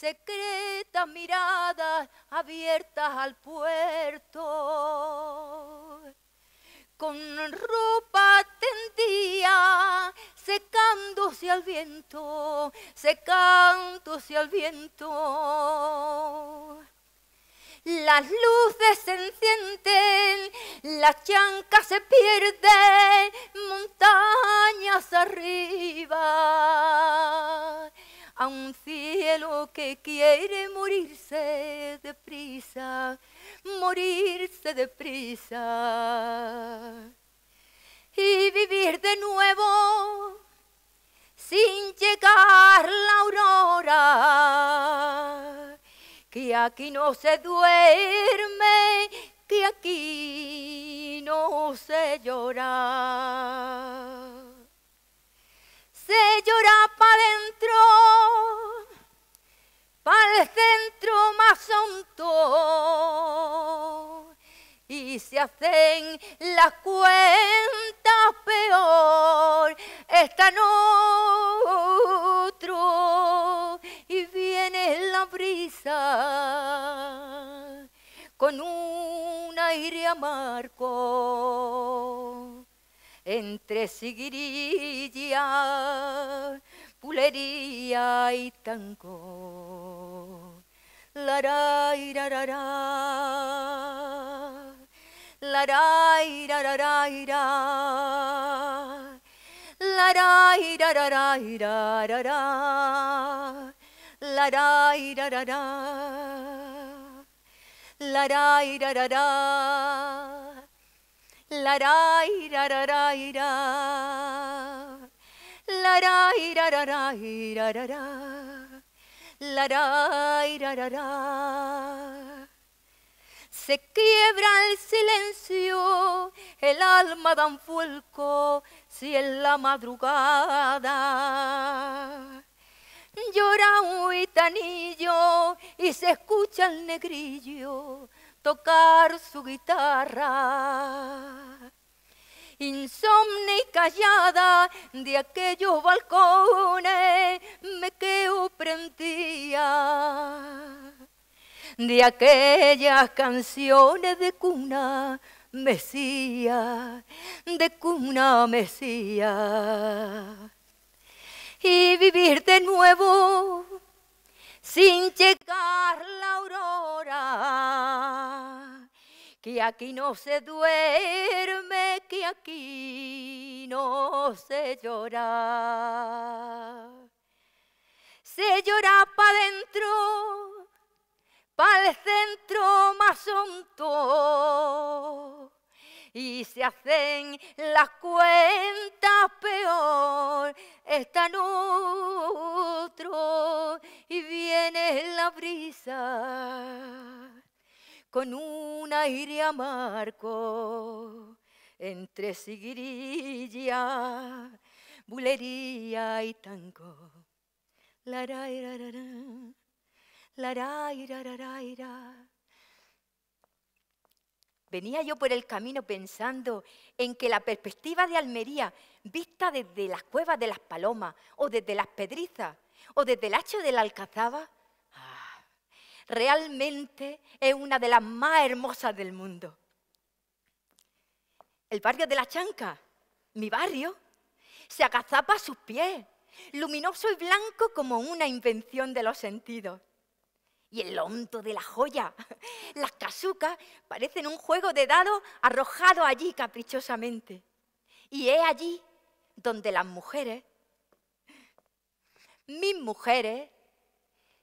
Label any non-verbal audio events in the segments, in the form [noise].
secretas miradas abiertas al puerto. Con ropa tendía, secándose al viento, secándose al viento. Las luces se encienden, las chancas se pierden, montañas arriba a un cielo que quiere morirse deprisa, morirse deprisa. Y vivir de nuevo sin llegar la aurora, que aquí no se duerme, que aquí no se llora se llora para adentro, para el centro más hondo, y se hacen las cuentas peor, están otro y viene la brisa con un aire amargo entre siguirilla, pulería y tango. La ra ra ra ra, la ra ra ra ra ra, la ra ra ra la la La ira ra. la la ra, ra, ra. Se quiebra el silencio, el alma da si en la madrugada llora un vitanillo y se escucha el negrillo tocar su guitarra. Insomne y callada de aquellos balcones me quedo prendía. De aquellas canciones de cuna mesía, de cuna mesía Y vivir de nuevo sin llegar la aurora, que aquí no se duerme, que aquí no se llora. Se llora para dentro, para el centro más hondo y se hacen las cuentas peor. Están otros y viene la brisa con un aire amargo entre sigrilla, bulería y tango. La, Venía yo por el camino pensando en que la perspectiva de Almería, vista desde las cuevas de las palomas, o desde las pedrizas, o desde el hacho de la alcazaba, ah, realmente es una de las más hermosas del mundo. El barrio de la Chanca, mi barrio, se agazapa a sus pies, luminoso y blanco como una invención de los sentidos y el honto de la joya. [laughs] Las casucas parecen un juego de dados arrojado allí caprichosamente. Y es allí donde las mujeres, mis mujeres,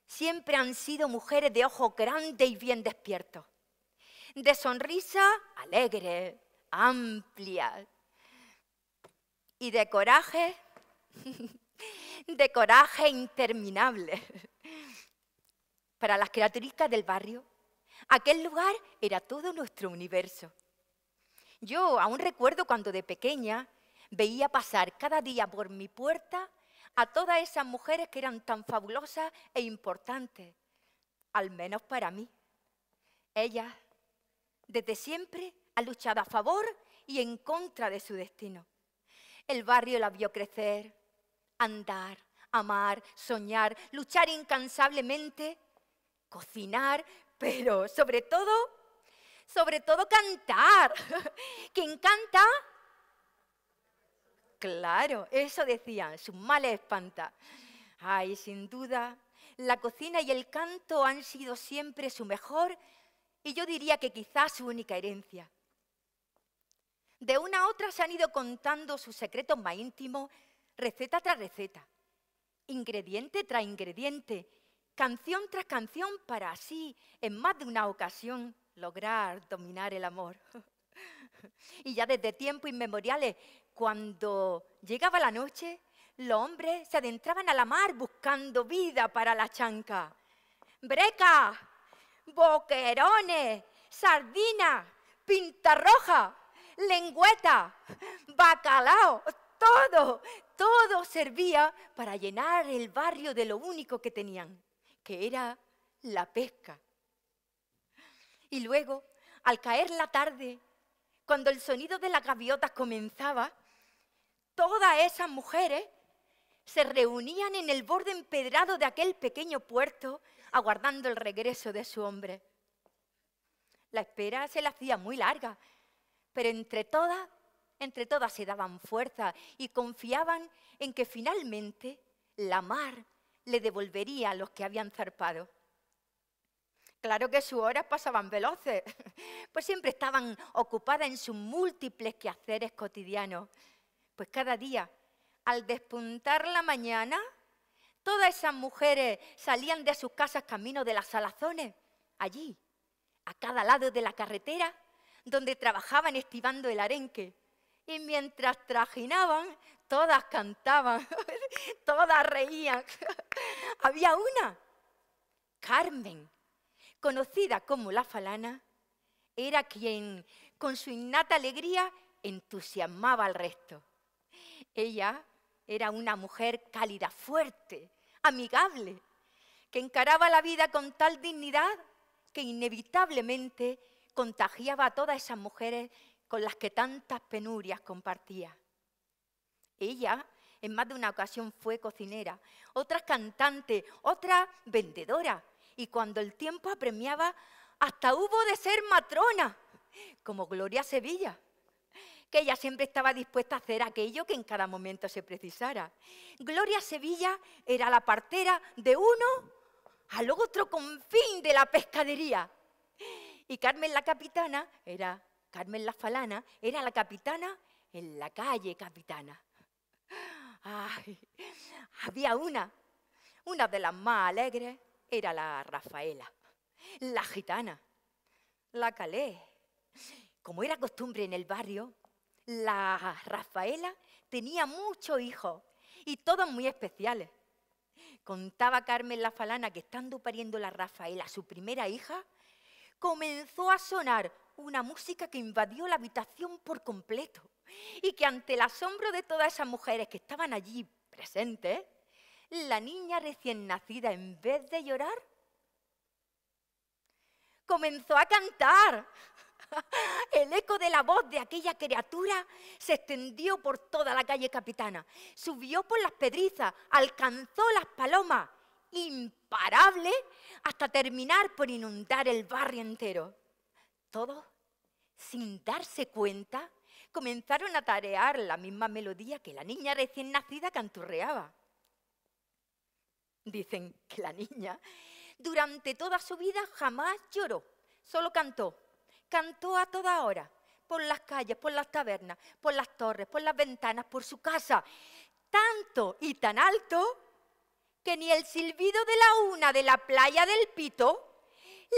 siempre han sido mujeres de ojos grandes y bien despiertos, de sonrisa alegre, amplia, y de coraje, [laughs] de coraje interminable para las criaturitas del barrio, aquel lugar era todo nuestro universo. Yo aún recuerdo cuando de pequeña veía pasar cada día por mi puerta a todas esas mujeres que eran tan fabulosas e importantes, al menos para mí. Ella desde siempre, ha luchado a favor y en contra de su destino. El barrio la vio crecer, andar, amar, soñar, luchar incansablemente cocinar, pero sobre todo, sobre todo cantar. [laughs] ¿Quién canta? Claro, eso decían, sus males espanta. Ay, sin duda, la cocina y el canto han sido siempre su mejor y yo diría que quizás su única herencia. De una a otra se han ido contando sus secretos más íntimos, receta tras receta, ingrediente tras ingrediente, canción tras canción para así, en más de una ocasión, lograr dominar el amor. [laughs] y ya desde tiempos inmemoriales, cuando llegaba la noche, los hombres se adentraban a la mar buscando vida para la chanca. Breca, boquerones, sardina, pintarroja, lengüeta, bacalao, todo, todo servía para llenar el barrio de lo único que tenían que era la pesca. Y luego, al caer la tarde, cuando el sonido de las gaviotas comenzaba, todas esas mujeres se reunían en el borde empedrado de aquel pequeño puerto, aguardando el regreso de su hombre. La espera se la hacía muy larga, pero entre todas, entre todas se daban fuerza y confiaban en que finalmente la mar le devolvería a los que habían zarpado. Claro que sus horas pasaban veloces, [laughs] pues siempre estaban ocupadas en sus múltiples quehaceres cotidianos. Pues cada día, al despuntar la mañana, todas esas mujeres salían de sus casas camino de las salazones, allí, a cada lado de la carretera, donde trabajaban estivando el arenque. Y mientras trajinaban, todas cantaban, [laughs] todas reían. [laughs] había una, Carmen, conocida como la Falana, era quien, con su innata alegría, entusiasmaba al resto. Ella era una mujer cálida, fuerte, amigable, que encaraba la vida con tal dignidad que inevitablemente contagiaba a todas esas mujeres con las que tantas penurias compartía. Ella en más de una ocasión fue cocinera, otra cantante, otra vendedora. Y cuando el tiempo apremiaba, hasta hubo de ser matrona, como Gloria Sevilla que ella siempre estaba dispuesta a hacer aquello que en cada momento se precisara. Gloria Sevilla era la partera de uno al otro confín de la pescadería. Y Carmen la capitana era, Carmen la falana, era la capitana en la calle capitana. Ay, había una, una de las más alegres era la Rafaela, la gitana, la calé. Como era costumbre en el barrio, la Rafaela tenía muchos hijos y todos muy especiales. Contaba Carmen La Falana que estando pariendo la Rafaela, su primera hija, comenzó a sonar una música que invadió la habitación por completo y que ante el asombro de todas esas mujeres que estaban allí presentes, la niña recién nacida, en vez de llorar, comenzó a cantar. [laughs] El eco de la voz de aquella criatura se extendió por toda la calle capitana, subió por las pedrizas, alcanzó las palomas, imparable, hasta terminar por inundar el barrio entero. Todos, sin darse cuenta, comenzaron a tarear la misma melodía que la niña recién nacida canturreaba. Dicen que la niña durante toda su vida jamás lloró, solo cantó. Cantó a toda hora, por las calles, por las tabernas, por las torres, por las ventanas, por su casa. Tanto y tan alto que ni el silbido de la una de la playa del Pito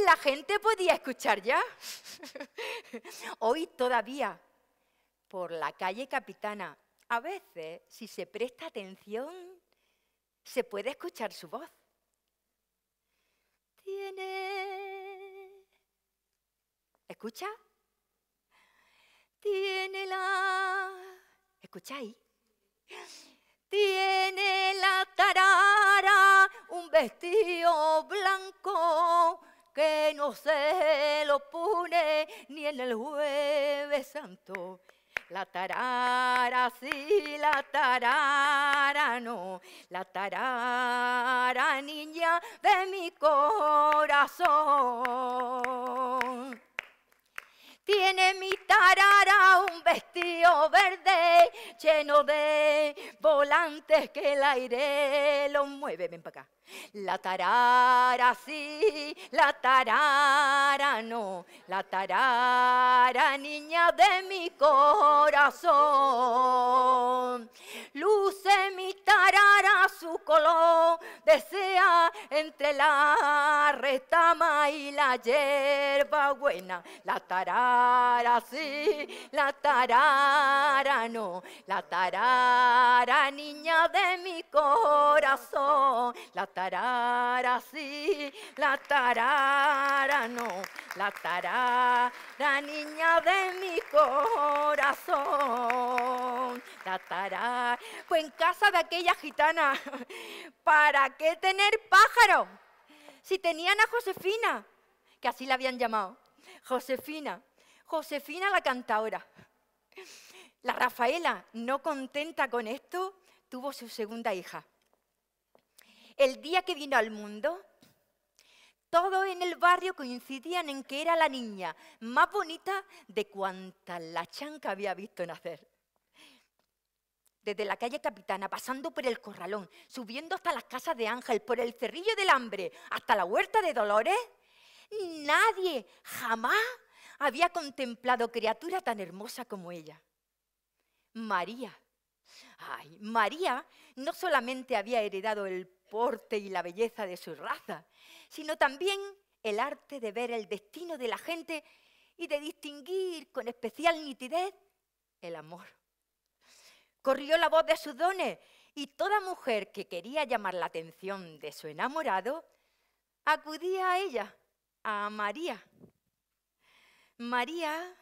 la gente podía escuchar ya. [laughs] Hoy todavía por la calle Capitana. A veces, si se presta atención, se puede escuchar su voz. Tiene... ¿Escucha? Tiene la... ¿Escucha ahí? Tiene la tarara un vestido blanco que no se lo pone ni en el jueves santo. La tarara sí, la tarara no, la tarara niña de mi corazón. Tiene mi tarara un vestido Tío verde lleno de volantes que el aire lo mueve. Ven para acá. La tarara sí, la tarara no, la tarara niña de mi corazón. Luce mi tarara su color, desea entre la retama y la hierba buena. La tarara sí, la tarara tarara no, la tarara niña de mi corazón, la tarara sí, la tarara no, la tarara niña de mi corazón, la tarara. Fue en casa de aquella gitana, [laughs] ¿para qué tener pájaro? Si tenían a Josefina, que así la habían llamado, Josefina, Josefina la cantadora. [laughs] La Rafaela, no contenta con esto, tuvo su segunda hija. El día que vino al mundo, todos en el barrio coincidían en que era la niña más bonita de cuanta la chanca había visto nacer. Desde la calle Capitana, pasando por el corralón, subiendo hasta las casas de Ángel, por el cerrillo del hambre, hasta la huerta de Dolores, nadie jamás había contemplado criatura tan hermosa como ella. María. Ay, María no solamente había heredado el porte y la belleza de su raza, sino también el arte de ver el destino de la gente y de distinguir con especial nitidez el amor. Corrió la voz de sus dones y toda mujer que quería llamar la atención de su enamorado acudía a ella, a María. María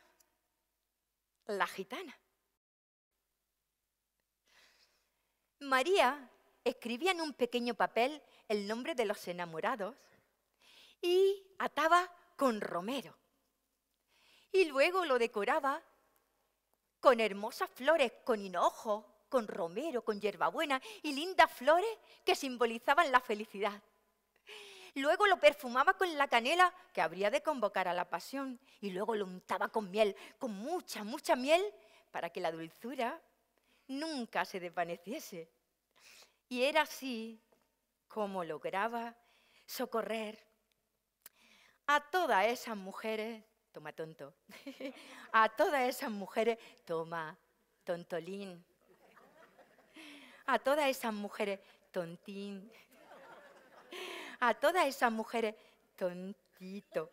la gitana. María escribía en un pequeño papel el nombre de los enamorados y ataba con romero. Y luego lo decoraba con hermosas flores, con hinojo, con romero, con hierbabuena y lindas flores que simbolizaban la felicidad luego lo perfumaba con la canela que habría de convocar a la pasión y luego lo untaba con miel, con mucha, mucha miel, para que la dulzura nunca se desvaneciese. Y era así como lograba socorrer a todas esas mujeres, toma tonto, [laughs] a todas esas mujeres, toma tontolín, a todas esas mujeres, tontín a todas esas mujeres tontito,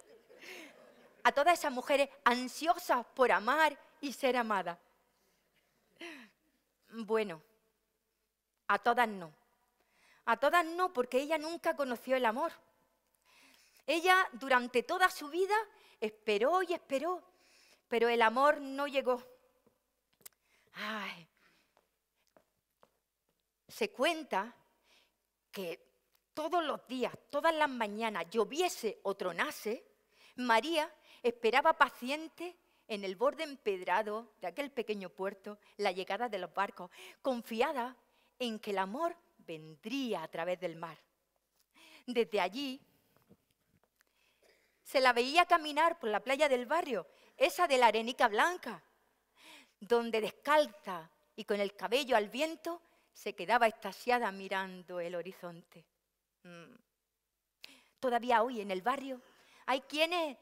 a todas esas mujeres ansiosas por amar y ser amadas. Bueno, a todas no. A todas no, porque ella nunca conoció el amor. Ella durante toda su vida esperó y esperó, pero el amor no llegó. Ay. Se cuenta que todos los días, todas las mañanas, lloviese o tronase, María esperaba paciente en el borde empedrado de aquel pequeño puerto la llegada de los barcos, confiada en que el amor vendría a través del mar. Desde allí se la veía caminar por la playa del barrio, esa de la arenica blanca, donde descalza y con el cabello al viento se quedaba extasiada mirando el horizonte. Mm. Todavía hoy en el barrio hay quienes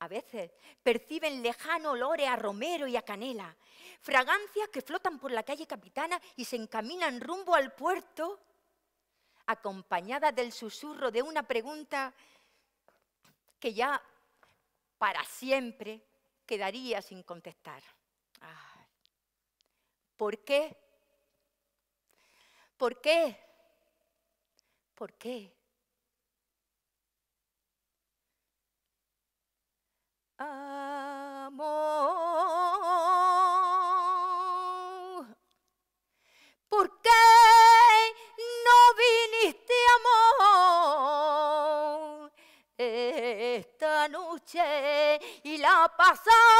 a veces perciben lejano olores a romero y a canela, fragancias que flotan por la calle capitana y se encaminan rumbo al puerto, acompañadas del susurro de una pregunta que ya para siempre quedaría sin contestar. ¿Por qué? ¿Por qué ¿Por qué? Amor, ¿por qué no viniste, amor, esta noche y la pasada?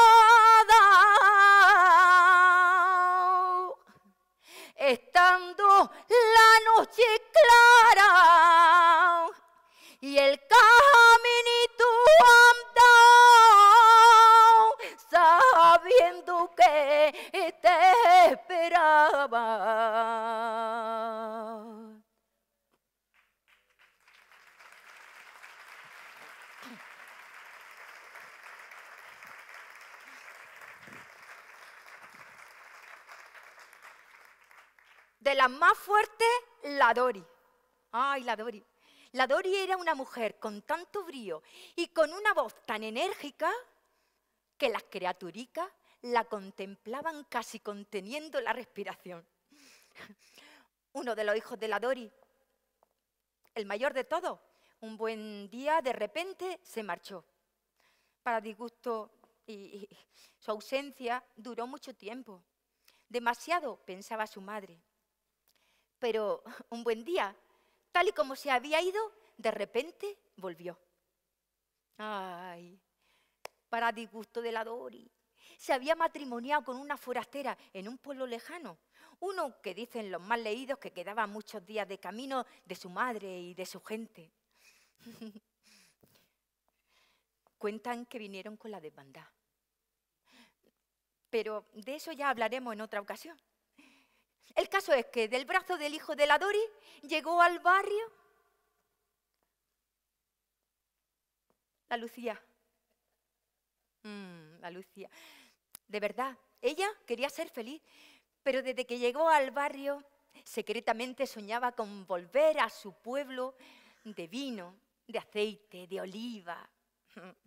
estando la noche clara y el caminito andado, sabiendo que te esperaba. de las más fuertes, la Dori. Ay, la Dori. La Dori era una mujer con tanto brío y con una voz tan enérgica que las criaturicas la contemplaban casi conteniendo la respiración. [laughs] Uno de los hijos de la Dori, el mayor de todos, un buen día de repente se marchó. Para disgusto y su ausencia duró mucho tiempo. Demasiado, pensaba su madre. Pero [laughs] un buen día, tal y como se había ido, de repente volvió. Ay, para disgusto de la Dori. Se había matrimoniado con una forastera en un pueblo lejano. Uno que dicen los más leídos que quedaba muchos días de camino de su madre y de su gente. [laughs] Cuentan que vinieron con la desbandada. Pero de eso ya hablaremos en otra ocasión. El caso es que del brazo del hijo de la Dori llegó al barrio la Lucía. Mm, la Lucía. De verdad, ella quería ser feliz, pero desde que llegó al barrio secretamente soñaba con volver a su pueblo de vino, de aceite, de oliva. [laughs]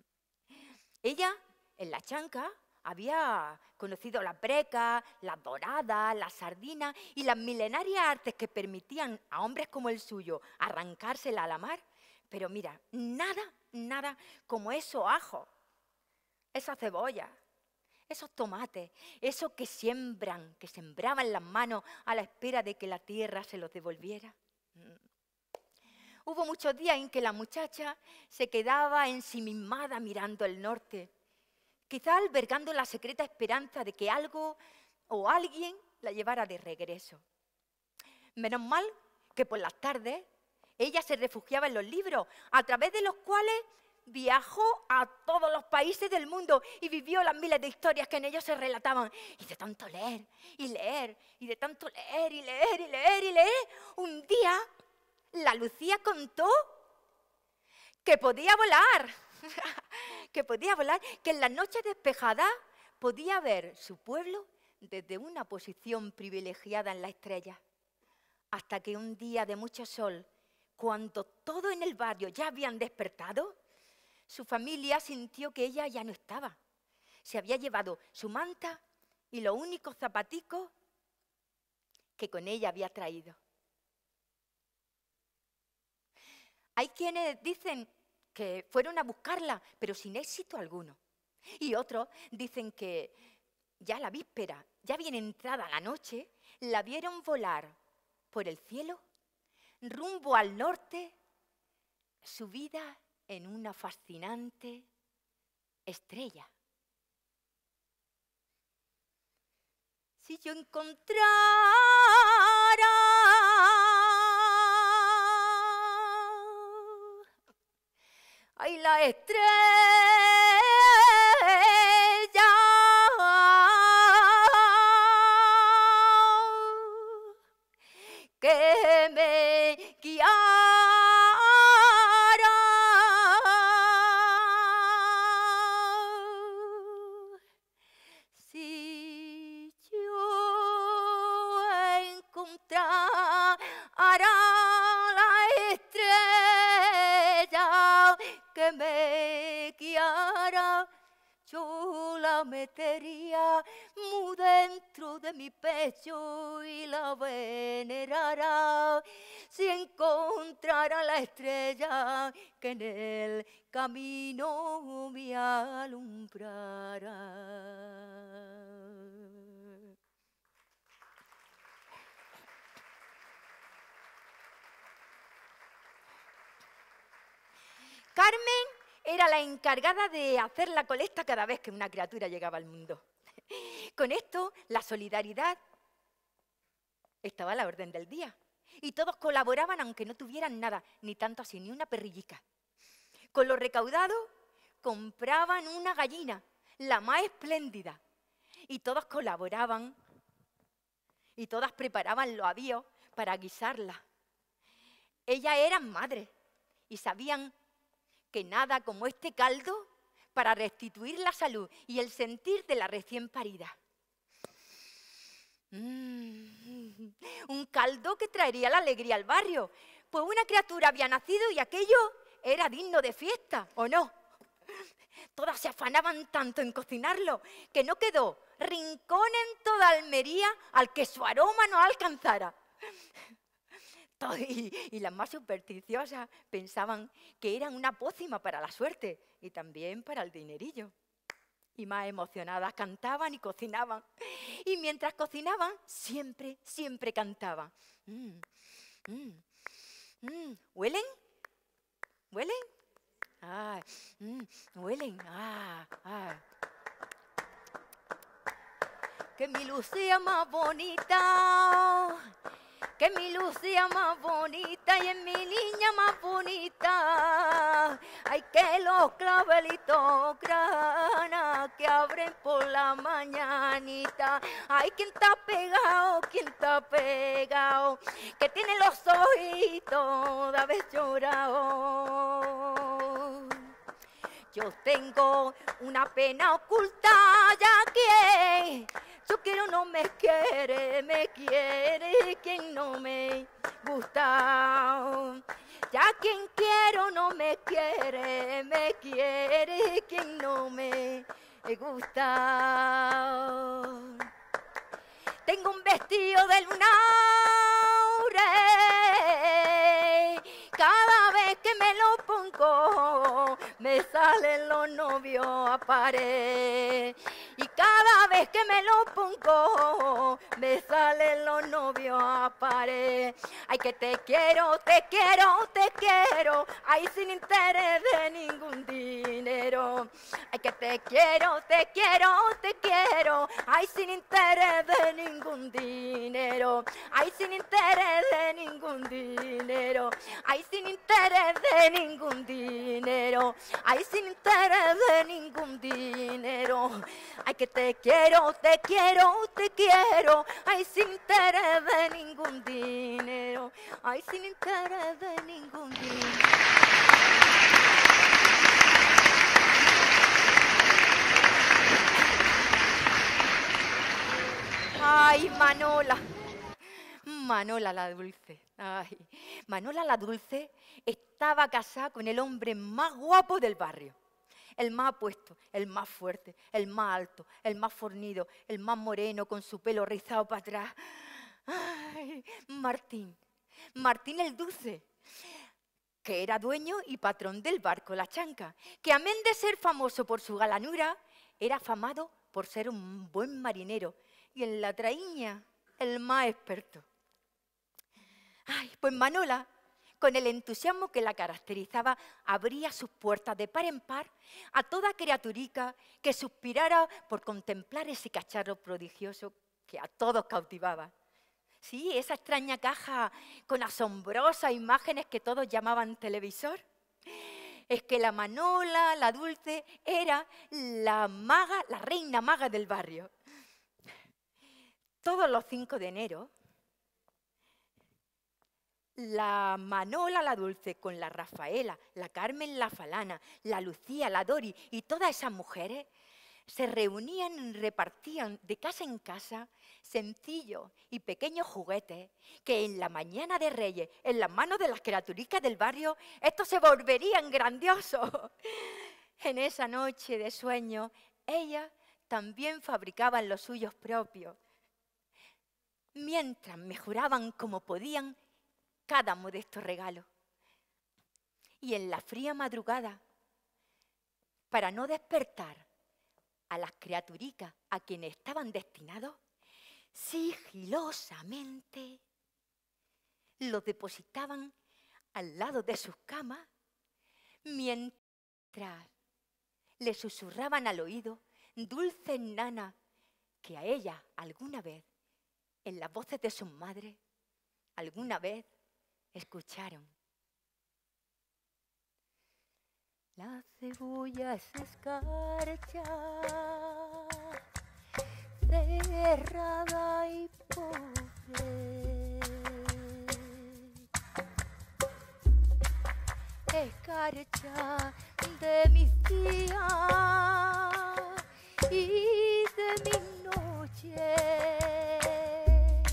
Ella, en la chanca, había conocido la breca, la dorada, la sardina y las milenarias artes que permitían a hombres como el suyo arrancársela a la mar. Pero mira, nada, nada como esos ajo, esas cebollas, esos tomates, esos que siembran, que sembraban las manos a la espera de que la tierra se los devolviera. Mm. Hubo muchos días en que la muchacha se quedaba ensimismada mirando el norte quizá albergando la secreta esperanza de que algo o alguien la llevara de regreso. Menos mal que por las tardes ella se refugiaba en los libros, a través de los cuales viajó a todos los países del mundo y vivió las miles de historias que en ellos se relataban. Y de tanto leer y leer y de tanto leer y leer y leer y leer, un día la Lucía contó que podía volar. [laughs] que podía volar, que en las noches despejadas podía ver su pueblo desde una posición privilegiada en la estrella. Hasta que un día de mucho sol, cuando todo en el barrio ya habían despertado, su familia sintió que ella ya no estaba. Se había llevado su manta y los únicos zapaticos que con ella había traído. Hay quienes dicen fueron a buscarla, pero sin éxito alguno. Y otros dicen que ya la víspera, ya bien entrada la noche, la vieron volar por el cielo, rumbo al norte, subida en una fascinante estrella. Si yo encontrara ¡Ay, la estrella! sometería muy dentro de mi pecho y la venerará si encontrara la estrella que en el camino me alumbrará. Carmen era la encargada de hacer la colecta cada vez que una criatura llegaba al mundo. [laughs] Con esto, la solidaridad estaba a la orden del día. Y todos colaboraban aunque no tuvieran nada, ni tanto así, ni una perrillica. Con lo recaudado, compraban una gallina, la más espléndida. Y todos colaboraban y todas preparaban los avíos para guisarla. Ellas eran madres y sabían que nada como este caldo para restituir la salud y el sentir de la recién parida. Mm, un caldo que traería la alegría al barrio, pues una criatura había nacido y aquello era digno de fiesta, ¿o no? Todas se afanaban tanto en cocinarlo que no quedó rincón en toda Almería al que su aroma no alcanzara. [laughs] y, las más supersticiosas pensaban que eran una pócima para la suerte y también para el dinerillo y más emocionadas cantaban y cocinaban. Y mientras cocinaban, siempre, siempre cantaban. Mm, mm, mm. ¿Huelen? ¿Huelen? Ah, huelen. Ah, ah. Que mi luz sea más bonita que mi Lucía más bonita y es mi niña más bonita. Ay, que los clavelitos grana que abren por la mañanita. Ay, quien está pegado, quien está pegado, que tiene los ojitos de haber llorado. Yo tengo una pena oculta, ya que yo quiero no me quiere, me quiere quien no me gusta. Ya quien quiero no me quiere, me quiere quien no me gusta. Tengo un vestido de luna. cada vez que me lo pongo me salen los novios a pared. Cada vez que me lo pongo, me salen los novios a pared. Ay, que te quiero, te quiero, te quiero. Ay, sin interés de ningún dinero. Ay, que te quiero, te quiero, te quiero. Ay, sin interés de ningún dinero. Ay, sin interés de ningún dinero. Ay, sin interés de ningún dinero. Ay, sin interés de ningún dinero. Ay, que te quiero, te quiero, te quiero, ay sin interés de ningún dinero, ay sin interés de ningún dinero. Ay, Manola. Manola la dulce. Ay. Manola la dulce estaba casada con el hombre más guapo del barrio el más apuesto, el más fuerte, el más alto, el más fornido, el más moreno con su pelo rizado para atrás. Ay, Martín, Martín el Dulce, que era dueño y patrón del barco La Chanca, que amén de ser famoso por su galanura, era afamado por ser un buen marinero y en la traíña el más experto. Ay, pues Manola con el entusiasmo que la caracterizaba, abría sus puertas de par en par a toda criaturica que suspirara por contemplar ese cacharro prodigioso que a todos cautivaba. Sí, esa extraña caja con asombrosas imágenes que todos llamaban televisor. Es que la Manola, la Dulce, era la maga, la reina maga del barrio. Todos los 5 de enero la Manola la Dulce con la Rafaela, la Carmen la Falana, la Lucía, la Dori y todas esas mujeres se reunían y repartían de casa en casa sencillos y pequeños juguetes que en la mañana de Reyes, en las manos de las criaturicas del barrio, estos se volverían grandiosos. [laughs] en esa noche de sueño, ellas también fabricaban los suyos propios, mientras mejoraban como podían cada modesto regalo. Y en la fría madrugada, para no despertar a las criaturicas a quienes estaban destinados, sigilosamente los depositaban al lado de sus camas mientras le susurraban al oído dulces nana que a ella alguna vez, en las voces de sus madres, alguna vez escucharon. La cebolla es escarcha, cerrada y pobre. Escarcha de mis días y de mis noches.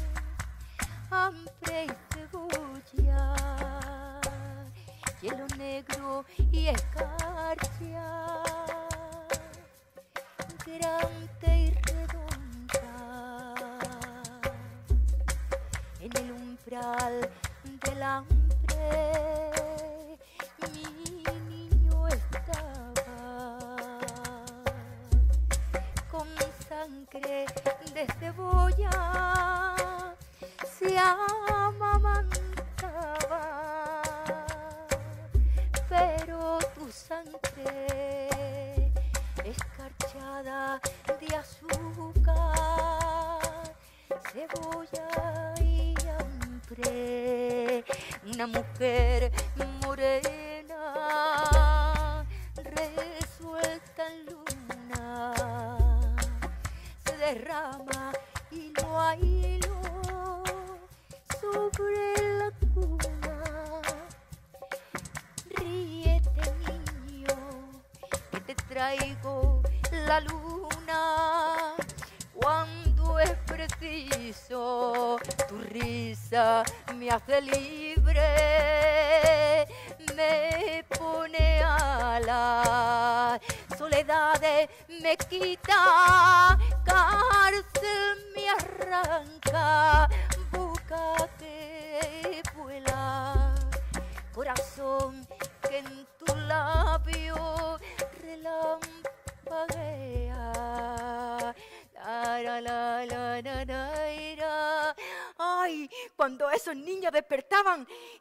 Hambre y hielo negro y escarcha, grande y redonda, en el umbral del hambre. Mi niño estaba con sangre de cebolla. Se ha de azúcar, cebolla y hambre. Una mujer morena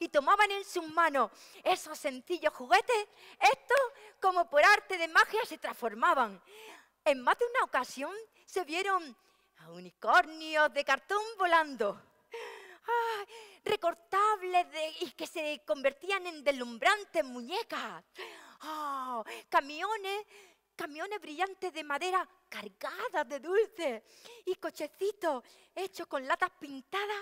y tomaban en sus manos esos sencillos juguetes, estos como por arte de magia se transformaban. En más de una ocasión se vieron unicornios de cartón volando. ¡Ah! recortables y que se convertían en deslumbrantes muñecas. ¡Ah! camiones, camiones brillantes de madera cargadas de dulces y cochecitos hechos con latas pintadas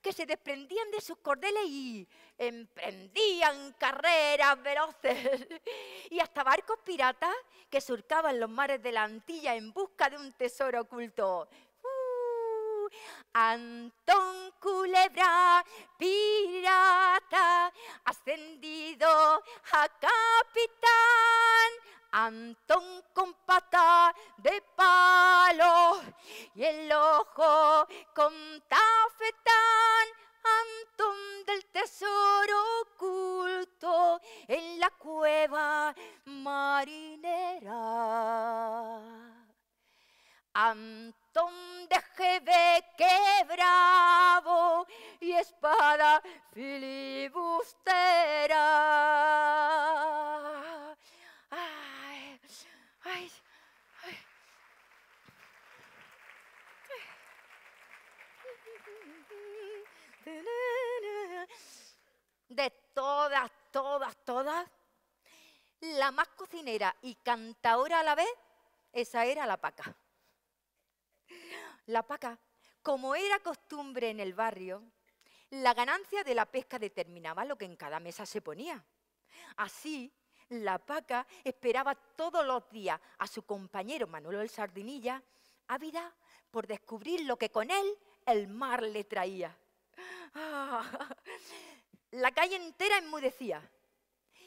que se desprendían de sus cordeles y emprendían carreras veloces [laughs] y hasta barcos piratas que surcaban los mares de la Antilla en busca de un tesoro oculto. Uh, Antón Culebra, pirata, ascendido a capitán, Antón con pata de palo y el ojo con tafetán, Antón del tesoro oculto en la cueva marinera. Antón de jefe quebrado y espada filibustera. De todas, todas, todas, la más cocinera y cantadora a la vez, esa era la paca. La paca, como era costumbre en el barrio, la ganancia de la pesca determinaba lo que en cada mesa se ponía. Así, la paca esperaba todos los días a su compañero Manuel el Sardinilla, ávida por descubrir lo que con él el mar le traía. Ah, la calle entera enmudecía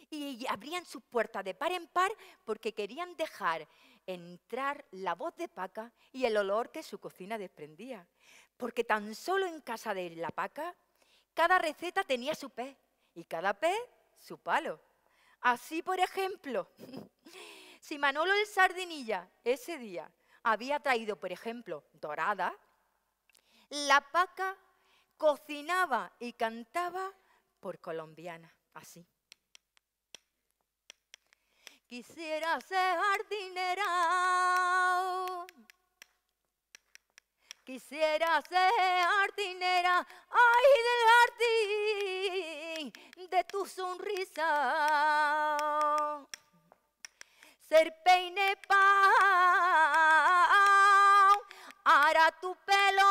y abrían sus puertas de par en par porque querían dejar entrar la voz de Paca y el olor que su cocina desprendía. Porque tan solo en casa de la Paca, cada receta tenía su pez y cada pez su palo. Así, por ejemplo, [laughs] si Manolo el Sardinilla ese día había traído, por ejemplo, dorada, la paca cocinaba y cantaba por colombiana, así. Quisiera ser jardinera, quisiera ser jardinera, ay del jardín, de tu sonrisa ser peine para tu pelo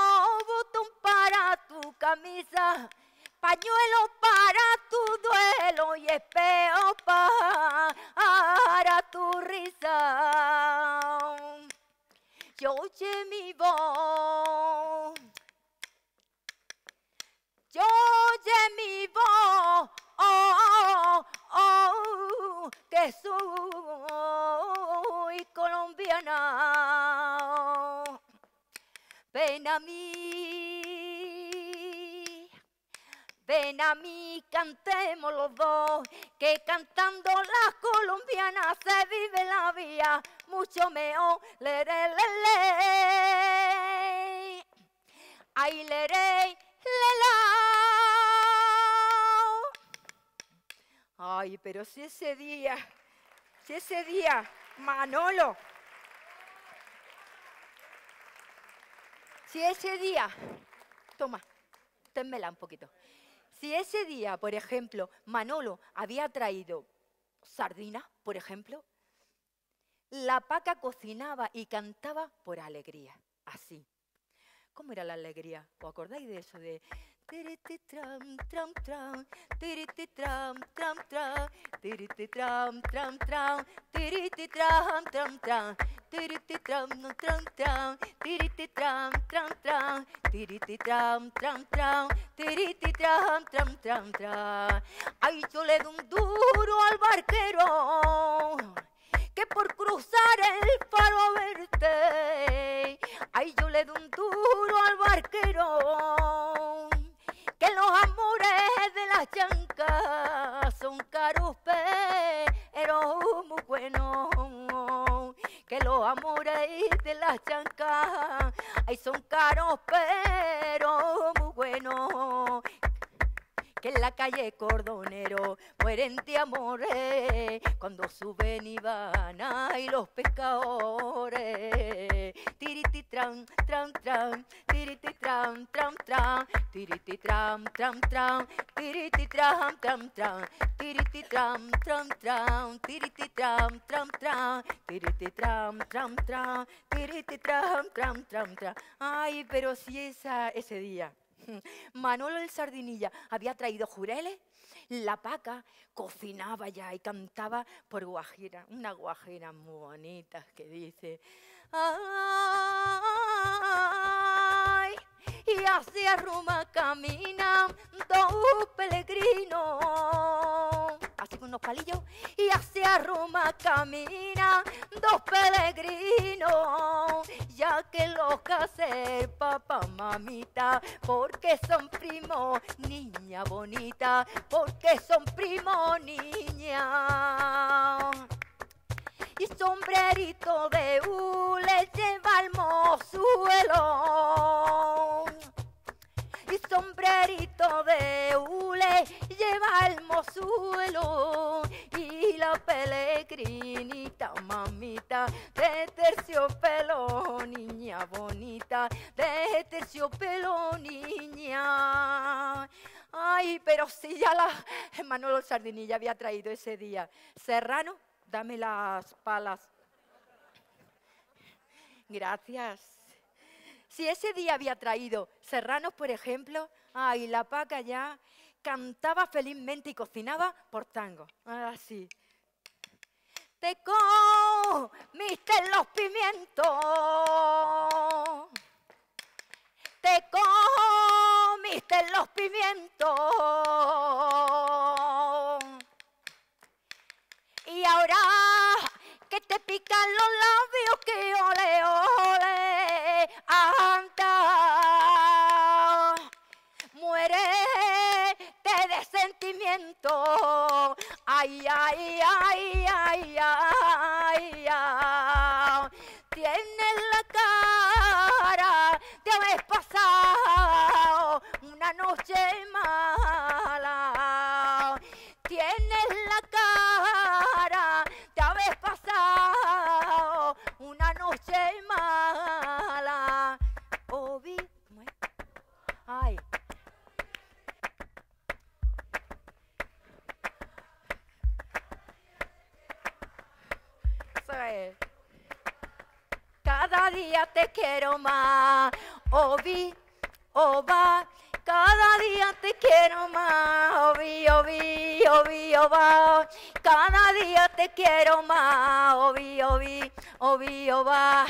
botón para tu camisa, pañuelo para tu duelo y espejo para tu risa. Yo oye mi voz. que soy colombiana. Ven a mí, ven a mí, cantemos los dos, que cantando las colombianas se vive la vida mucho mejor. Le, le, le, Ay, le, le, la. Ay, pero si ese día, si ese día, Manolo, si ese día, toma, ténmela un poquito. Si ese día, por ejemplo, Manolo había traído sardina, por ejemplo, la paca cocinaba y cantaba por alegría, así. ¿Cómo era la alegría? ¿Os acordáis de eso? De, Tiriti tram, tram, tram, tiriti tram, tram, tram, tiriti tram, tram, tram, tiriti tram, tram, tram, tiriti tram, tram, tram, tiriti tram, tram, tram, tram, tram, tram, tram, tram, tram, Ay, yo le doy un duro al barquero que por cruzar el faro verte. Ay, yo le doy un duro al barquero que los amores de las chancas son caros pero muy buenos. Que los amores de las chancas ay, son caros pero muy buenos que en la calle cordonero mueren de amores cuando suben y van y los pescadores. Tiriti tram, tram, tram, tiriti tram, tram, tram, tiriti tram, tram, tram, tiriti tram, tram, tram, tiriti tram, tram, tram, tiriti tram, tram, tram, tiriti tram, tram, tram, tram, tram, tram, tram. Ay, pero si esa, ese día [laughs] Manolo el Sardinilla había traído jureles, la paca cocinaba ya y cantaba por guajira, una guajira muy bonita que dice, ¡ay! Y hacia Roma caminan dos peregrinos con unos palillos y hacia Roma camina dos peregrinos, ya que los casé papá mamita, porque son primo niña bonita, porque son primo niña y sombrerito de hule lleva al mozuelo sombrerito de hule lleva el mozuelo y la pelegrinita, mamita de terciopelo, niña bonita, de terciopelo, niña. Ay, pero si ya la Manolo Sardinilla había traído ese día. Serrano, dame las palas. Gracias. Si ese día había traído serranos, por ejemplo, ay, la paca ya cantaba felizmente y cocinaba por tango. Así. Ah, Te comiste los pimientos. Te comiste los pimientos. Y ahora que te pican los labios, que ole, ole, anda, muérete de sentimiento, ay, ay, ay, ay, ay, ay, tienes la cara de haber pasado una noche mala, tienes quiero más. Obi, oba, cada día te quiero más. Obi, obi, obi, oba, cada día te quiero más. Obi, obi, obi, oba,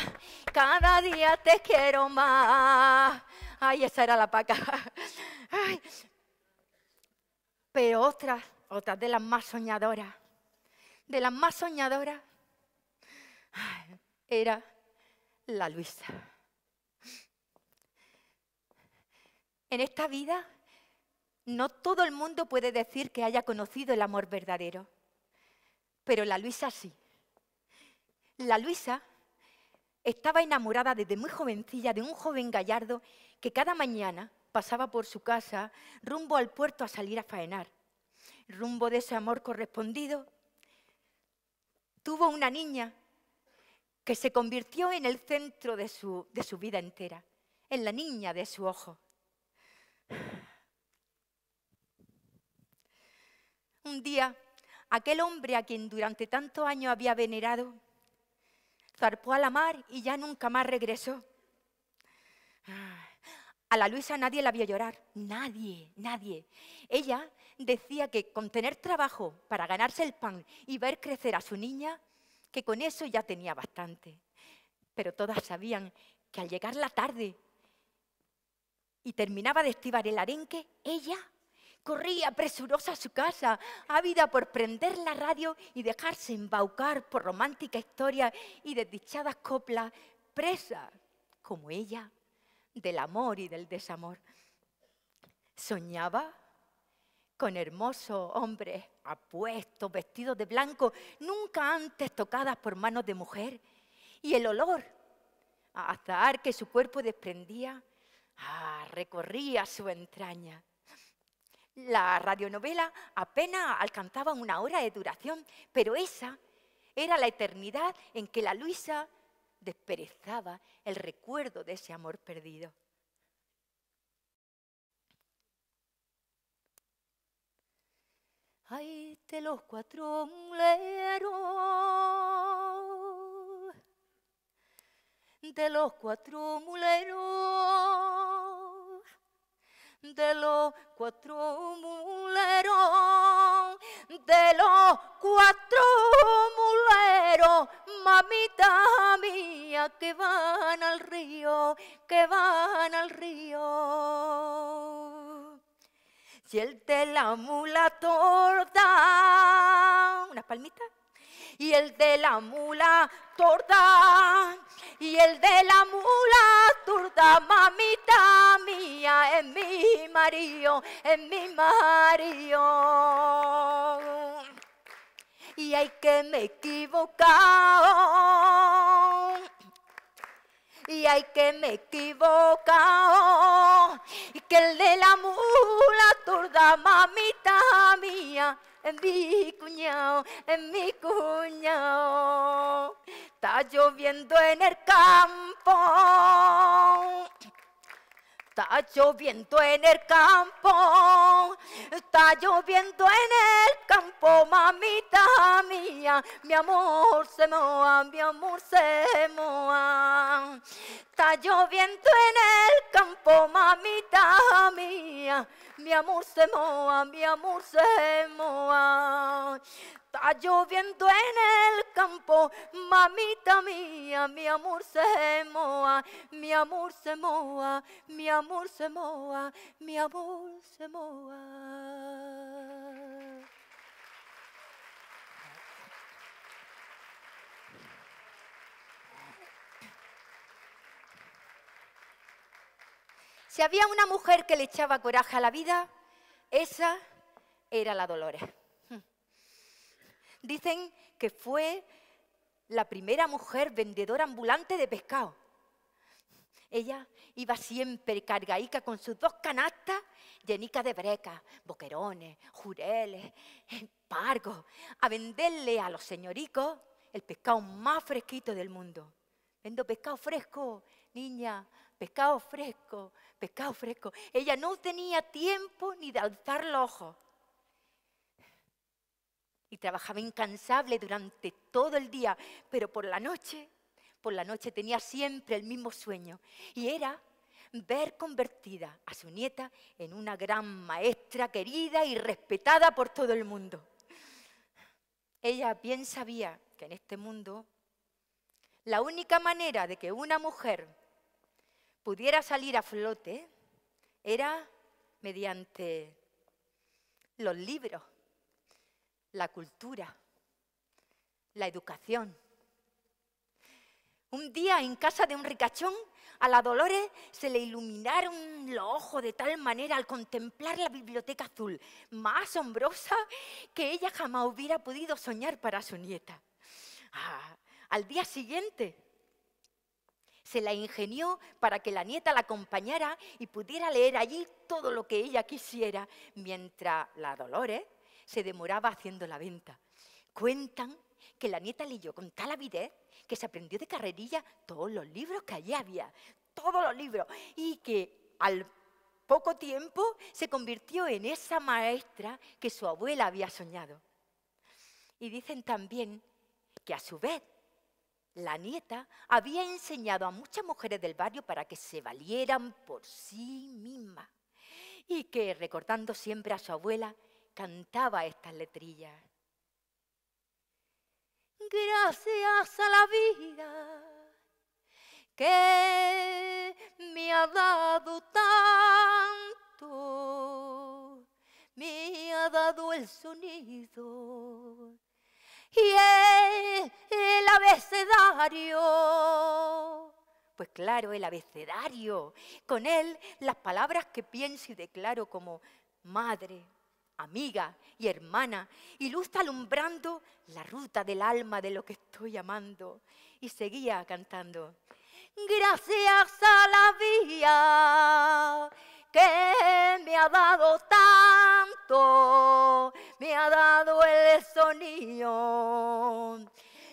cada día te quiero más. Ay, esa era la paca. [laughs] Ay. Pero otras, otras de las más soñadoras, de las más soñadoras, era la Luisa. En esta vida no todo el mundo puede decir que haya conocido el amor verdadero, pero la Luisa sí. La Luisa estaba enamorada desde muy jovencilla de un joven gallardo que cada mañana pasaba por su casa rumbo al puerto a salir a faenar. Rumbo de ese amor correspondido, tuvo una niña que se convirtió en el centro de su, vida entera, en la niña de su ojo. Un día, aquel hombre a quien durante tanto año había venerado, zarpó a la mar y ya nunca más regresó. A la Luisa nadie la vio llorar, nadie, nadie. Ella decía que con tener trabajo para ganarse el pan y ver crecer a su niña, con eso ya tenía bastante. Pero todas sabían que al llegar la tarde y terminaba de estivar el arenque, ella corría presurosa a su casa, ávida por prender la radio y dejarse embaucar por romántica historia y desdichadas coplas, presa, como ella, del amor y del desamor. Soñaba con hermosos hombres apuestos, vestidos de blanco, nunca antes tocadas por manos de mujer, y el olor a azahar que su cuerpo desprendía, ah, recorría su entraña. La radionovela apenas alcanzaba una hora de duración, pero esa era la eternidad en que la Luisa desperezaba el recuerdo de ese amor perdido. ay de los cuatro muleros, de los cuatro muleros, de los cuatro muleros, de los cuatro muleros, mamita mía, que van al río, que van al río y el de la mula torda. ¿Una palmita? Y el de la mula torda, y el de la mula torda, mamita mía, es mi marido, es mi marido. Y hay que me equivocado y hay que me he y que el de la mula turda mamita mía en mi cuñao, en mi cuñado. Está lloviendo en el campo Está lloviendo en el campo, está lloviendo en el campo, mamita mía, mi amor se moa, mi amor se moa. Está lloviendo en el campo, mamita mía mi amor se moa, mi amor se moa. Está lloviendo en el campo, mamita mía, mi amor se moa, mi amor se moa, mi amor se moa, mi amor se moa. Si había una mujer que le echaba coraje a la vida, esa era la Dolores. Dicen que fue la primera mujer vendedora ambulante de pescado. Ella iba siempre cargaica con sus dos canastas llenicas de brecas, boquerones, jureles, pargo, a venderle a los señoricos el pescado más fresquito del mundo. Vendo pescado fresco, niña, pescado fresco, Pescado fresco. Ella no tenía tiempo ni de alzar los ojos. Y trabajaba incansable durante todo el día, pero por la noche, por la noche tenía siempre el mismo sueño. Y era ver convertida a su nieta en una gran maestra querida y respetada por todo el mundo. Ella bien sabía que en este mundo la única manera de que una mujer pudiera salir a flote era mediante los libros, la cultura, la educación. Un día en casa de un ricachón, a la Dolores se le iluminaron los ojos de tal manera al contemplar la biblioteca azul, más asombrosa que ella jamás hubiera podido soñar para su nieta. Ah, al día siguiente, se la ingenió para que la nieta la acompañara y pudiera leer allí todo lo que ella quisiera, mientras la Dolores se demoraba haciendo la venta. Cuentan que la nieta leyó con tal avidez que se aprendió de carrerilla todos los libros que allí había, todos los libros, y que al poco tiempo se convirtió en esa maestra que su abuela había soñado. Y dicen también que a su vez la nieta había enseñado a muchas mujeres del barrio para que se valieran por sí mismas y que, recordando siempre a su abuela, cantaba estas letrillas. Gracias a la vida que me ha dado tanto, me ha dado el sonido y abecedario. Pues claro, el abecedario. Con él las palabras que pienso y declaro como madre, amiga y hermana, y luz alumbrando la ruta del alma de lo que estoy amando. Y seguía cantando. Gracias a la vía que me ha dado tanto, me ha dado el sonido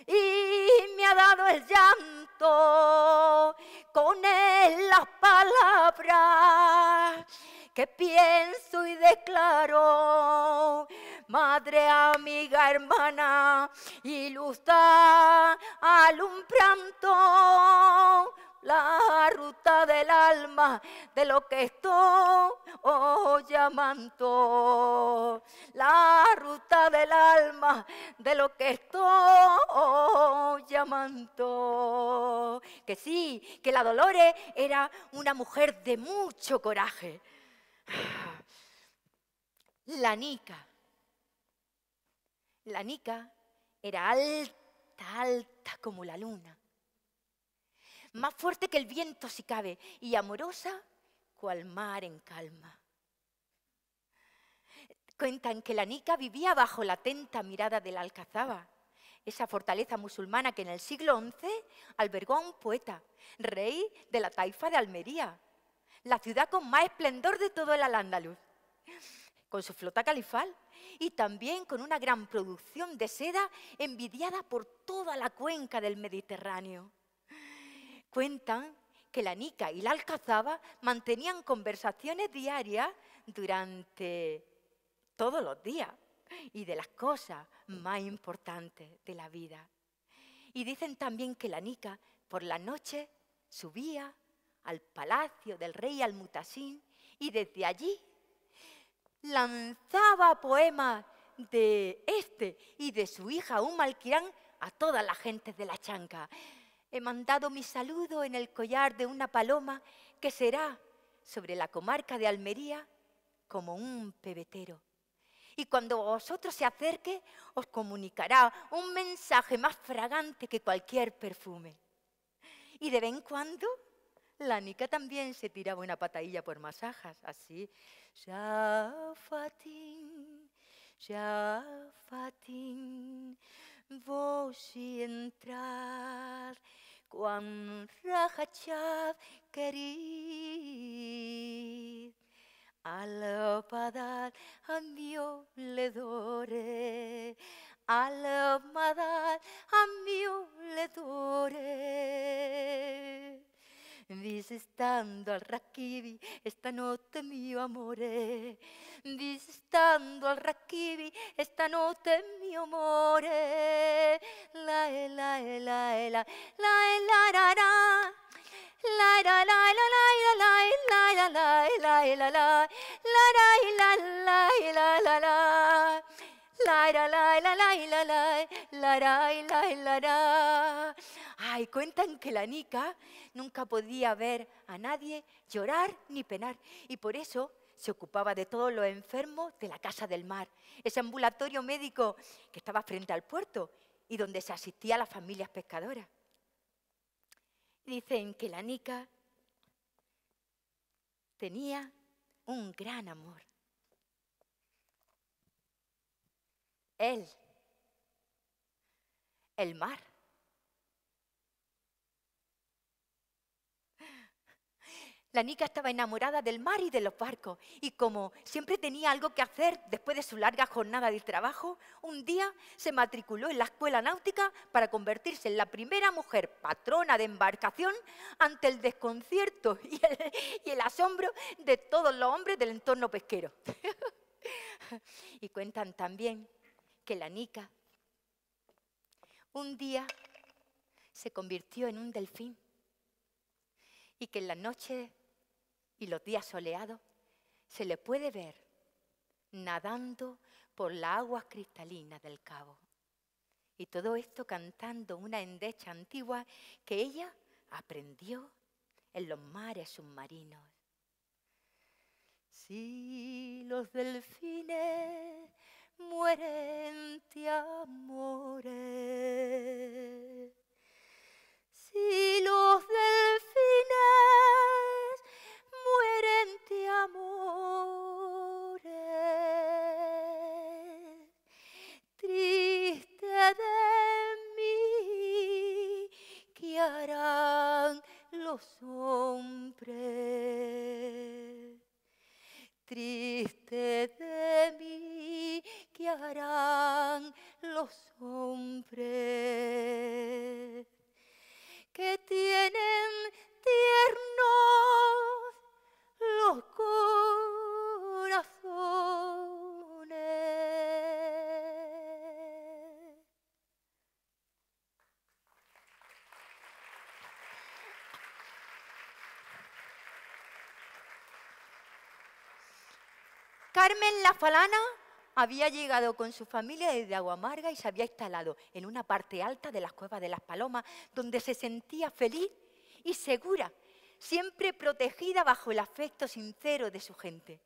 y me ha dado el llanto con él las palabras que pienso y declaro. Madre, amiga, hermana, ilustra, alumbrando la ruta del alma de lo que estoy Ollamanto, la ruta del alma de lo que estoy llamando. Que sí, que la Dolores era una mujer de mucho coraje. La Nica. La Nica era alta, alta como la luna. Más fuerte que el viento si cabe y amorosa al mar en calma. Cuentan que la Nica vivía bajo la atenta mirada de la Alcazaba, esa fortaleza musulmana que en el siglo XI albergó a un poeta, rey de la taifa de Almería, la ciudad con más esplendor de todo el al con su flota califal y también con una gran producción de seda envidiada por toda la cuenca del Mediterráneo. Cuentan que la Nica y la Alcazaba mantenían conversaciones diarias durante todos los días y de las cosas más importantes de la vida. Y dicen también que la Nica por la noche subía al palacio del rey Almutasín y desde allí lanzaba poemas de este y de su hija Umalquirán a toda la gente de la chanca. He mandado mi saludo en el collar de una paloma que será sobre la comarca de Almería como un pebetero. Y cuando vosotros se acerque, os comunicará un mensaje más fragante que cualquier perfume. Y de vez en cuando, la Nica también se tiraba una patadilla por masajas, así. fatín, Ya ya fatín vos y entrar cuan rajachad querid. Al padar a mi le dore, al madar a mí le dore estando al raquí esta noche mi amore, estando al raquí esta noche mi amore, la la la la, la la ra ra, la la la la la la la la la la la la la la la la la la la Ay, cuentan que la Nica nunca podía ver a nadie llorar ni penar y por eso se ocupaba de todos los enfermos de la Casa del Mar, ese ambulatorio médico que estaba frente al puerto y donde se asistía a las familias pescadoras. Dicen que la Nica tenía un gran amor Él, el mar. La Nica estaba enamorada del mar y de los barcos y como siempre tenía algo que hacer después de su larga jornada de trabajo, un día se matriculó en la escuela náutica para convertirse en la primera mujer patrona de embarcación ante el desconcierto [laughs] y el, y el asombro de todos los hombres del entorno pesquero. [laughs] y cuentan también que la nica, un día se convirtió en un delfín y que en la noche y los días soleados se le puede ver nadando por las aguas cristalinas del cabo. Y todo esto cantando una endecha antigua que ella aprendió en los mares submarinos. Si los delfines ti amores, Si los delfines ti amores, triste de mí, ¿qué harán los hombres? los hombres que tienen tiernos los corazones. Carmen La había llegado con su familia desde Aguamarga y se había instalado en una parte alta de las cuevas de las Palomas, donde se sentía feliz y segura, siempre protegida bajo el afecto sincero de su gente.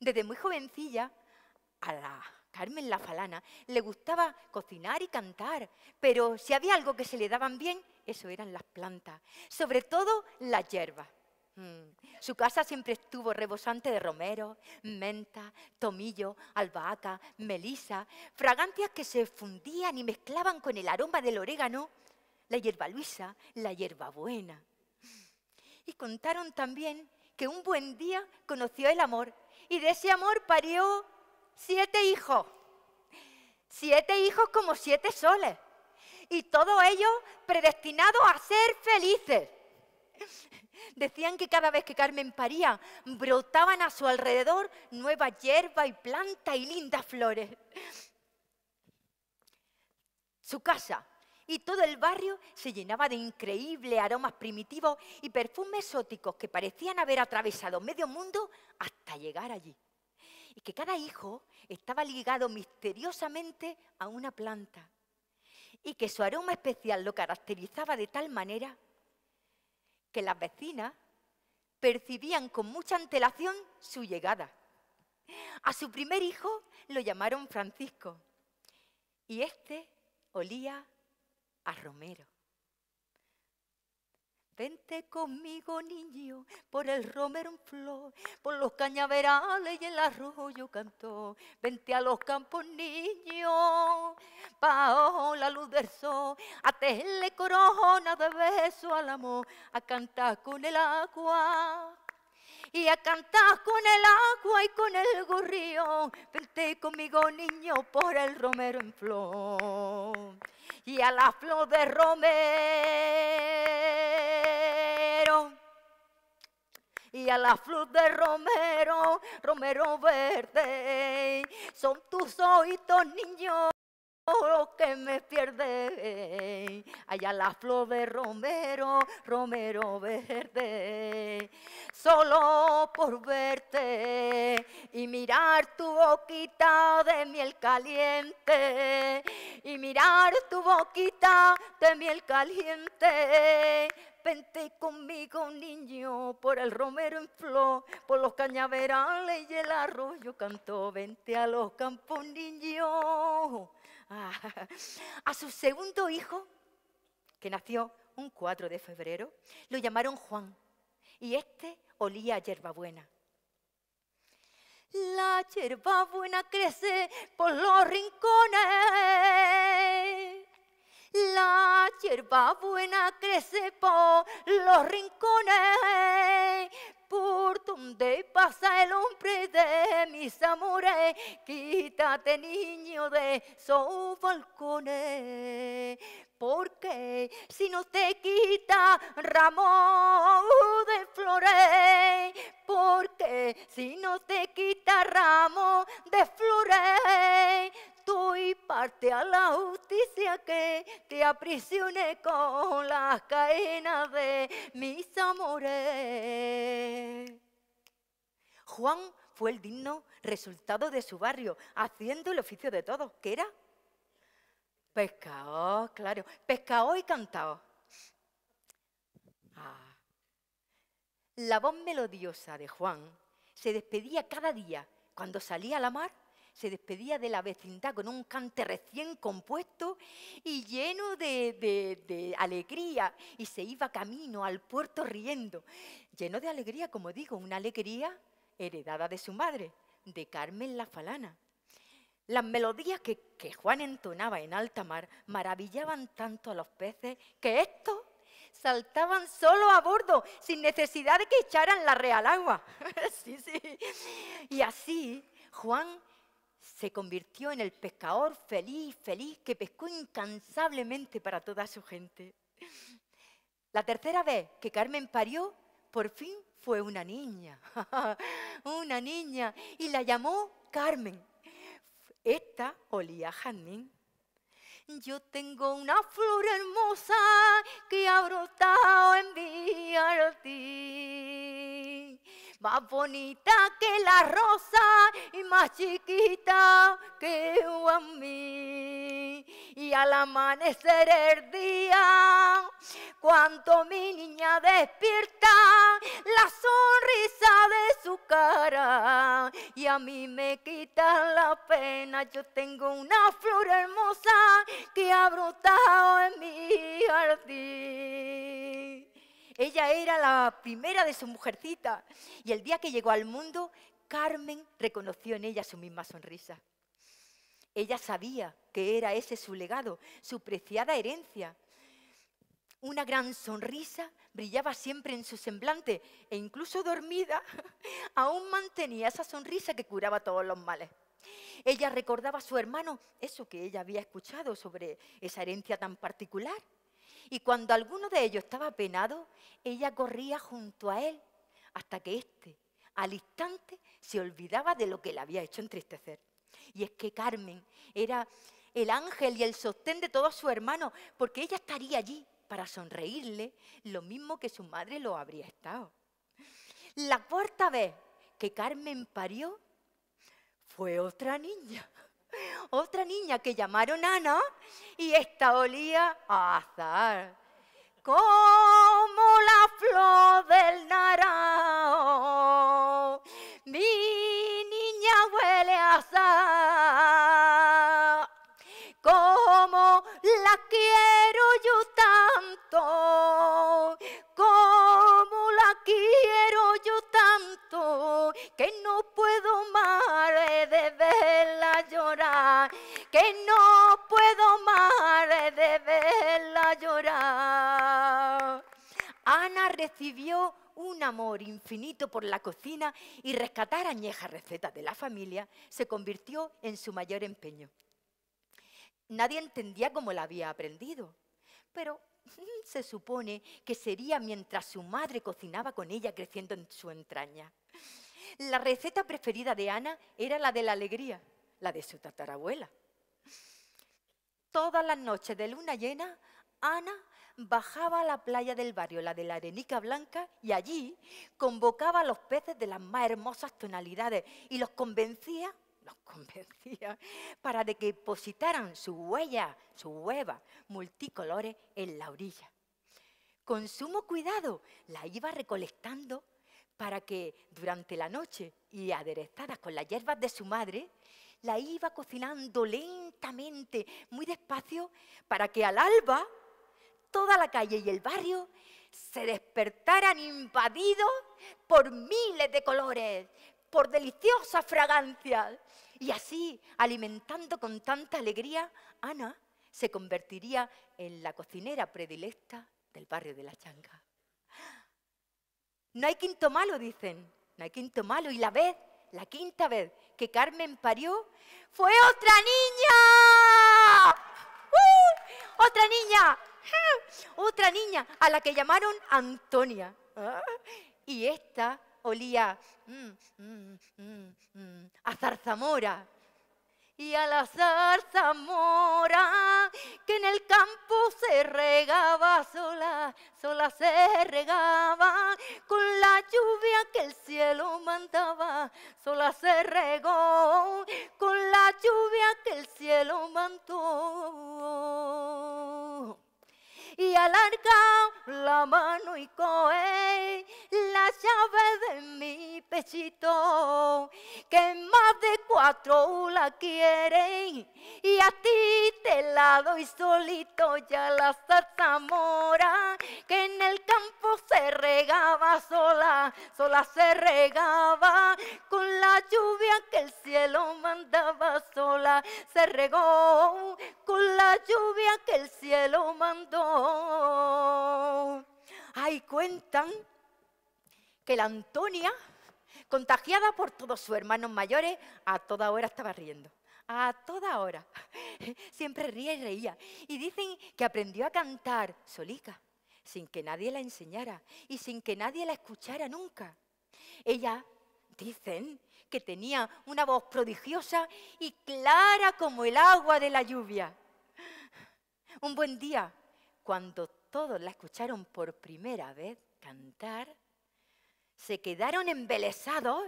Desde muy jovencilla, a la Carmen La Falana le gustaba cocinar y cantar, pero si había algo que se le daban bien, eso eran las plantas, sobre todo las hierbas. Mm. Su casa siempre estuvo rebosante de romero, menta, tomillo, albahaca, melisa, fragancias que se fundían y mezclaban con el aroma del orégano, la hierba luisa, la hierbabuena. Y contaron también que un buen día conoció el amor y de ese amor parió siete hijos. Siete hijos como siete soles. Y todo ello predestinados a ser felices. Decían que cada vez que Carmen paría, brotaban a su alrededor nueva hierba y planta y lindas flores. Su casa y todo el barrio se llenaba de increíbles aromas primitivos y perfumes exóticos que parecían haber atravesado medio mundo hasta llegar allí. Y que cada hijo estaba ligado misteriosamente a una planta y que su aroma especial lo caracterizaba de tal manera que las vecinas percibían con mucha antelación su llegada. A su primer hijo lo llamaron Francisco y este olía a romero. Vente conmigo, niño, por el romero en flor, por los cañaverales y el yo cantó. Vente a los campos, niño, bajo la luz del sol, a tejerle corona de beso al amor, a cantar con el agua y a cantar con el agua y con el gorrión. Vente conmigo, niño, por el romero en flor y a la flor de romero y a la flor de romero, romero verde. Son tus oídos, niño, lo que me pierde, allá la flor de Romero, Romero verde, solo por verte y mirar tu boquita de miel caliente, y mirar tu boquita de miel caliente, Vente conmigo, niño, por el romero en flor, por los cañaverales y el arroyo canto. Vente a los campos, niño. [laughs] a su segundo hijo, que nació un 4 de febrero, lo llamaron Juan y este olía a hierbabuena. La hierbabuena crece por los rincones. La hierbabuena crece por los rincones, por donde pasa el hombre de mis amores. Quédate, niño de su balcones, porque si no te quita ramo de flores, porque si no te quita ramo de flores, tú y parte a la justicia que te aprisione con las cadenas de mis amores. Juan el digno resultado de su barrio, haciendo el oficio de todos, que era pescaos, claro, pescaos y cantado. Ah. La voz melodiosa de Juan se despedía cada día, cuando salía a la mar, se despedía de la vecindad con un cante recién compuesto y lleno de, de, alegría y se iba camino al puerto riendo, lleno de alegría, como digo, una alegría heredada de su madre, de Carmen La Falana. Las melodías que, Juan entonaba en alta mar maravillaban tanto a los peces que estos saltaban solo a bordo, sin necesidad de que echaran la real agua. [laughs] sí, sí. Y así Juan se convirtió en el pescador feliz, feliz, que pescó incansablemente para toda su gente. La tercera vez que Carmen parió, por fin fue una niña, [laughs] una niña, y la llamó Carmen. Esta olía a jazmín. Yo tengo una flor hermosa que ha brotado en mi jardín más bonita que la rosa y más chiquita que a mí. Y al amanecer el día, cuando mi niña despierta, la sonrisa de su cara y a mí me quita la pena. Yo tengo una flor hermosa que ha brotado en mi jardín. Ella era la primera de su mujercita. Y el día que llegó al mundo, Carmen reconoció en ella su misma sonrisa. Ella sabía que era ese su legado, su preciada herencia. Una gran sonrisa brillaba siempre en su semblante e incluso dormida [laughs] aún mantenía esa sonrisa que curaba todos los males. Ella recordaba a su hermano eso que ella había escuchado sobre esa herencia tan particular y cuando alguno de ellos estaba penado, ella corría junto a él hasta que éste, al instante, se olvidaba de lo que le había hecho entristecer. Y es que Carmen era el ángel y el sostén de todos sus hermanos, porque ella estaría allí para sonreírle, lo mismo que su madre lo habría estado. La cuarta vez que Carmen parió fue otra niña. Otra niña que llamaron Ana y esta olía a azar. Como la flor del naranjo. mi niña huele a azar. Como la quiero yo tanto, como la quiero yo tanto que no puedo más de verla llorar, que no puedo más de verla llorar. Ana recibió un amor infinito por la cocina y rescatar añejas recetas de la familia se convirtió en su mayor empeño. Nadie entendía cómo la había aprendido, pero [laughs] se supone que sería mientras su madre cocinaba con ella creciendo en su entraña. La receta preferida de Ana era la de la alegría, la de su tatarabuela. Todas las noches de luna llena, Ana bajaba a la playa del barrio, la de la Arenica Blanca, y allí convocaba a los peces de las más hermosas tonalidades y los convencía los convencía para de que positaran sus huella, su hueva, multicolores en la orilla. Con sumo cuidado la iba recolectando para que durante la noche y aderezadas con las hierbas de su madre, la iba cocinando lentamente, muy despacio, para que al alba toda la calle y el barrio se despertaran invadidos por miles de colores, por deliciosa fragancia. Y así, alimentando con tanta alegría, Ana se convertiría en la cocinera predilecta del barrio de la Changa. No hay quinto malo, dicen, no hay quinto malo. Y la vez, la quinta vez que Carmen parió, fue otra niña. ¡Uh! Otra niña, otra niña, a la que llamaron Antonia. Ah, y esta olía mm, mm, mm, a zarzamora. Y a la zarzamora que en el campo se regaba sola, sola se regaba con la lluvia que el cielo mandaba, sola se regó con la lluvia que el cielo mandó y alarga la mano y coe la llave de mi pechito, que más de cuatro la quieren y a ti te la doy solito ya la mora, que en el campo se regaba sola, sola se regaba con la lluvia que el cielo mandaba sola, se regó con la lluvia que el cielo mandó. Ay, cuentan que la Antonia, contagiada por todos sus hermanos mayores, a toda hora estaba riendo. A toda hora. [laughs] Siempre ría y reía. Y dicen que aprendió a cantar solica, sin que nadie la enseñara y sin que nadie la escuchara nunca. Ella, dicen, que tenía una voz prodigiosa y clara como el agua de la lluvia. Un buen día cuando todos la escucharon por primera vez cantar, se quedaron embelesados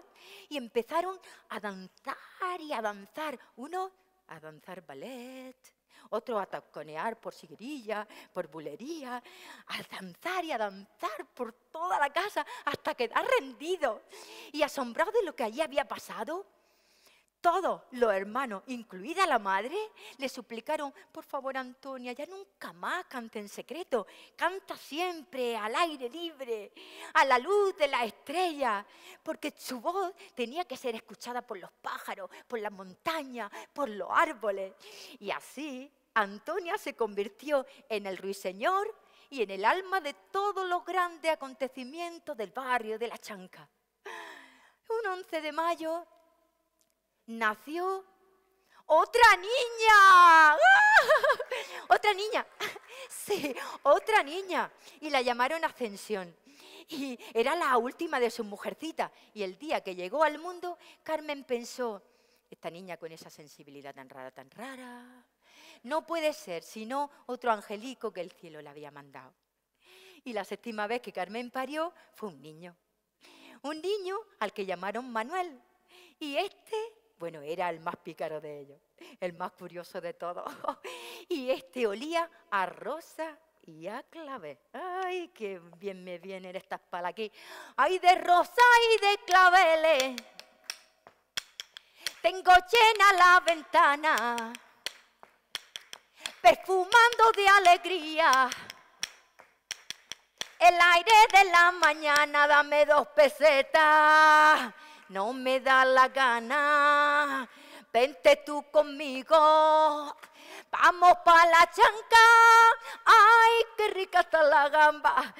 y empezaron a danzar y a danzar. Uno a danzar ballet, otro a taconear por siguirilla, por bulería, a danzar y a danzar por toda la casa hasta quedar rendido y asombrado de lo que allí había pasado todos los hermanos, incluida la madre, le suplicaron, por favor Antonia, ya nunca más cante en secreto, canta siempre al aire libre, a la luz de la estrella, porque su voz tenía que ser escuchada por los pájaros, por las montañas, por los árboles. Y así Antonia se convirtió en el ruiseñor y en el alma de todos los grandes acontecimientos del barrio de la Chanca. Un 11 de mayo nació otra niña. ¡Ah! Otra niña. Sí, otra niña. Y la llamaron Ascensión. Y era la última de sus mujercitas. Y el día que llegó al mundo, Carmen pensó, esta niña con esa sensibilidad tan rara, tan rara, no puede ser sino otro angelico que el cielo le había mandado. Y la séptima vez que Carmen parió fue un niño. Un niño al que llamaron Manuel. Y este bueno, era el más pícaro de ellos, el más curioso de todos. [laughs] y este olía a rosa y a clave. Ay, qué bien me vienen estas palas aquí. Ay, de rosa y de claveles. Tengo llena la ventana, perfumando de alegría. El aire de la mañana, dame dos pesetas no me da la gana. Vente tú conmigo, vamos pa' la chanca. Ay, qué rica está la gamba,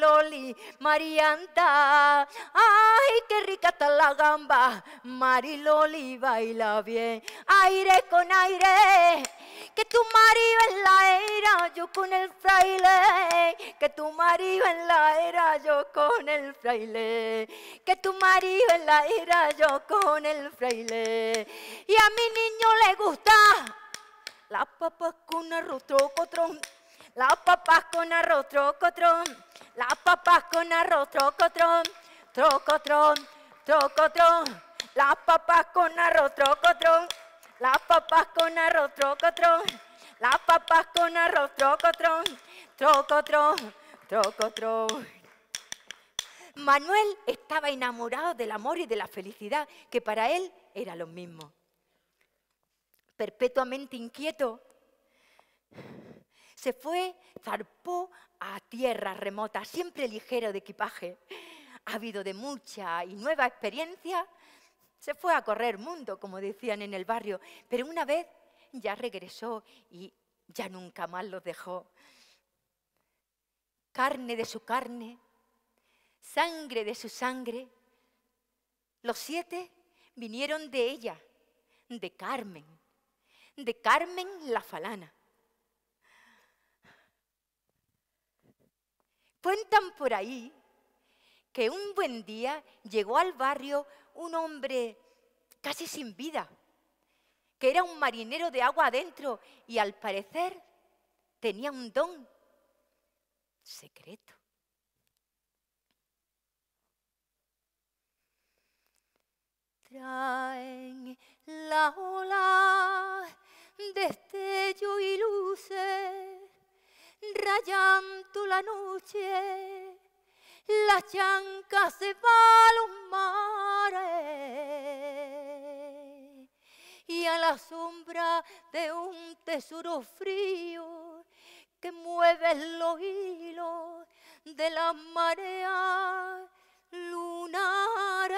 Loli, Marianta. Ay, qué rica está la gamba, Loli, baila bien. Aire con aire que tu marido en la era, yo con el fraile, que tu marido en la era, yo con el fraile, que tu marido en la era, yo con el fraile. Y a mi niño le gusta Las papas con arroz trocotrón, Las papas con arroz trocotrón, Las papas con arroz trocotrón, trocotrón, trocotrón, Las papas con arroz trocotrón. Las papas con arroz trocotrón, las papas con arroz trocotrón, trocotrón, trocotrón. Manuel estaba enamorado del amor y de la felicidad, que para él era lo mismo. Perpetuamente inquieto, se fue, zarpó a tierras remotas, siempre ligero de equipaje. Ha habido de mucha y nueva experiencia se fue a correr mundo, como decían en el barrio, pero una vez ya regresó y ya nunca más los dejó. Carne de su carne, sangre de su sangre. Los siete vinieron de ella, de Carmen, de Carmen la Falana. Cuentan por ahí que un buen día llegó al barrio un hombre casi sin vida, que era un marinero de agua adentro y al parecer tenía un don secreto. Traen la ola, destello y luces, rayando la noche la chanca se va a los y a la sombra de un tesoro frío que mueve los hilos de la marea lunar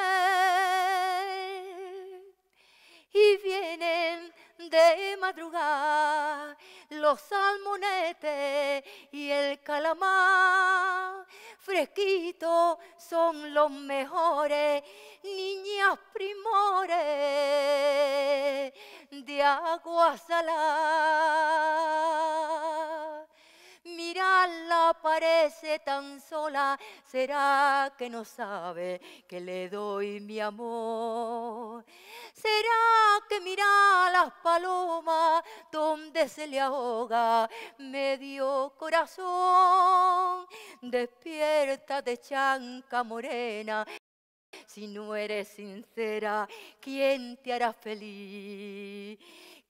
y vienen de madrugada los salmonetes y el calamar fresquitos son los mejores, niñas primores de agua salada la parece tan sola, será que no sabe que le doy mi amor. Será que mira las palomas donde se le ahoga medio corazón. Despierta de chanca morena. Si no eres sincera, ¿quién te hará feliz?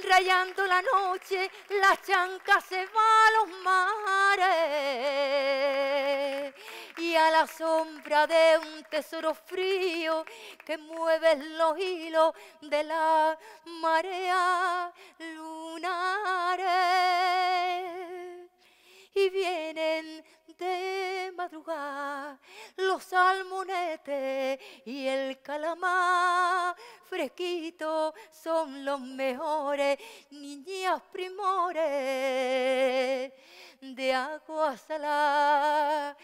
rayando la noche, la chanca se va a los mares y a la sombra de un tesoro frío que mueve los hilos de la marea lunar y vienen de madrugada, los salmonetes y el calamar fresquito son los mejores, niñas primores de agua salada.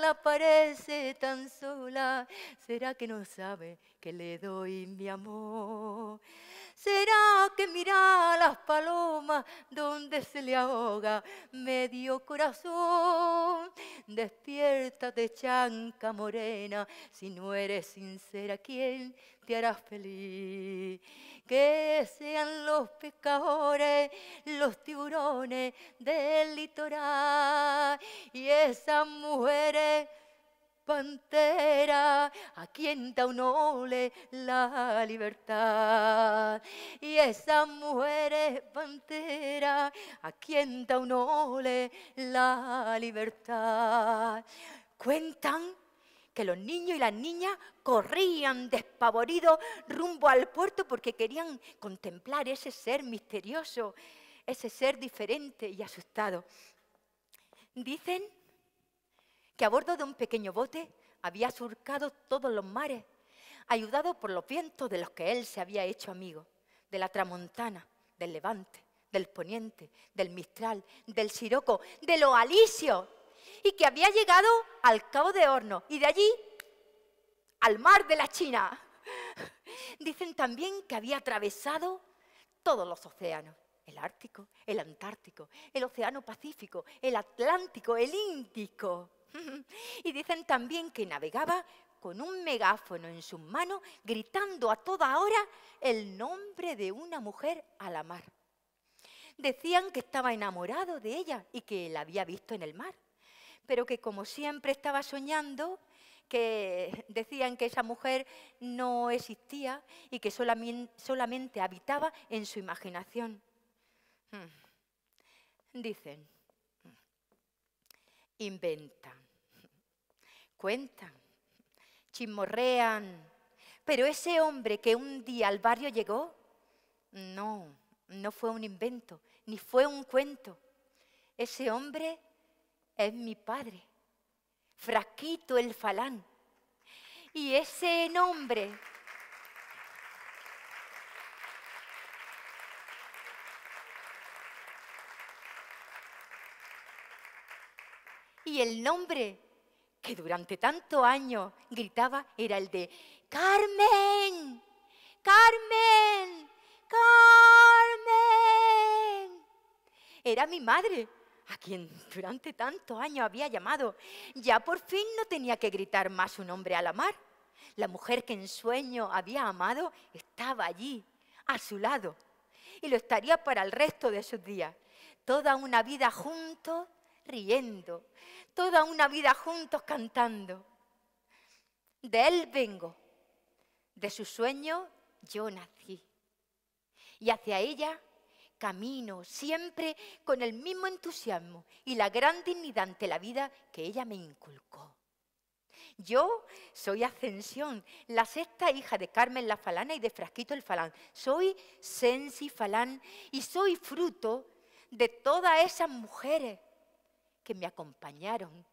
la parece tan sola, será que no sabe que le doy mi amor. ¿Será que mira las palomas donde se le ahoga medio corazón? Despiértate, chanca morena, si no eres sincera, ¿quién te hará feliz? Que sean los pecadores, los tiburones del litoral y esas mujeres pantera a quien da ole la libertad. Y esas mujeres pantera a quien da ole la libertad. Cuentan que los niños y las niñas corrían despavoridos rumbo al puerto porque querían contemplar ese ser misterioso, ese ser diferente y asustado. Dicen que a bordo de un pequeño bote había surcado todos los mares, ayudado por los vientos de los que él se había hecho amigo, de la tramontana, del levante, del poniente, del mistral, del siroco, de los alisios, y que había llegado al Cabo de Horno y de allí al mar de la China. [laughs] Dicen también que había atravesado todos los océanos, el Ártico, el Antártico, el Océano Pacífico, el Atlántico, el Índico. [laughs] y dicen también que navegaba con un megáfono en sus manos, gritando a toda hora el nombre de una mujer a la mar. Decían que estaba enamorado de ella y que la había visto en el mar, pero que como siempre estaba soñando, que decían que esa mujer no existía y que solamente habitaba en su imaginación. Hmm. Dicen inventan, cuentan, chismorrean. Pero ese hombre que un día al barrio llegó, no, no fue un invento, ni fue un cuento. Ese hombre es mi padre, Fraquito el Falán. Y ese nombre y el nombre que durante tanto año gritaba era el de Carmen, Carmen, Carmen. Era mi madre, a quien durante tanto año había llamado. Ya por fin no tenía que gritar más su nombre a la mar. La mujer que en sueño había amado estaba allí, a su lado, y lo estaría para el resto de sus días. Toda una vida juntos, riendo, toda una vida juntos cantando. De él vengo, de su sueño yo nací. Y hacia ella camino siempre con el mismo entusiasmo y la gran dignidad ante la vida que ella me inculcó. Yo soy Ascensión, la sexta hija de Carmen la Falana y de Frasquito el Falán. Soy Sensi Falán y soy fruto de todas esas mujeres que me acompañaron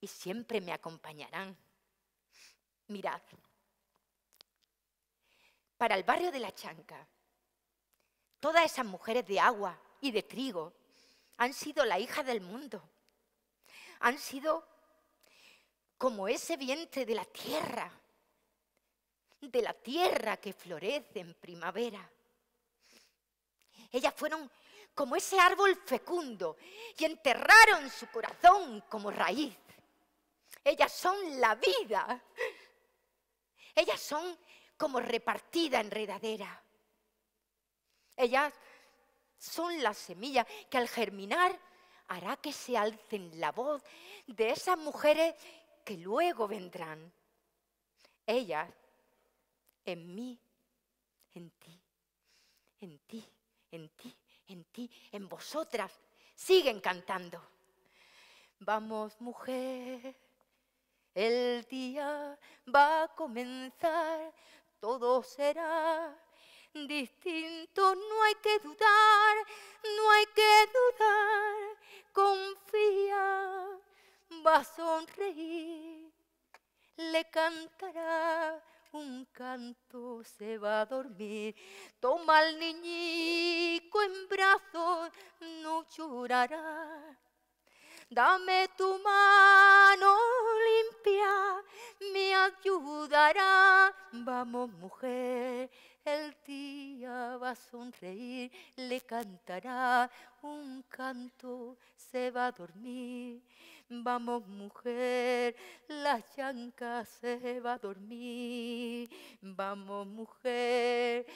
y siempre me acompañarán. Mirad, para el barrio de La Chanca, todas esas mujeres de agua y de trigo han sido la hija del mundo, han sido como ese vientre de la tierra, de la tierra que florece en primavera. Ellas fueron como ese árbol fecundo y enterraron su corazón como raíz. Ellas son la vida. Ellas son como repartida enredadera. Ellas son la semilla que al germinar hará que se alcen la voz de esas mujeres que luego vendrán. Ellas en mí, en ti, en ti, en ti en ti, en vosotras. Siguen cantando. Vamos, mujer, el día va a comenzar, todo será distinto, no hay que dudar, no hay que dudar, confía, va a sonreír, le cantará un canto se va a dormir. Toma al niñico en brazos, no llorará. Dame tu mano limpia, me ayudará. Vamos mujer, el día va a sonreír, le cantará un canto, se va a dormir. Vamos mujer, la chanca se va a dormir. Vamos mujer.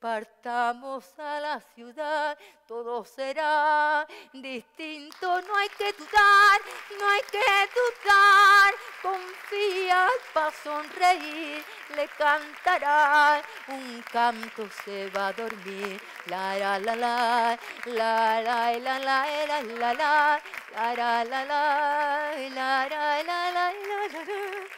Partamos a la ciudad, todo será distinto, no hay que dudar, no hay que dudar, confía para sonreír, le cantará, un canto se va a dormir, la la la la, la la la la la la la la la la la la la la la la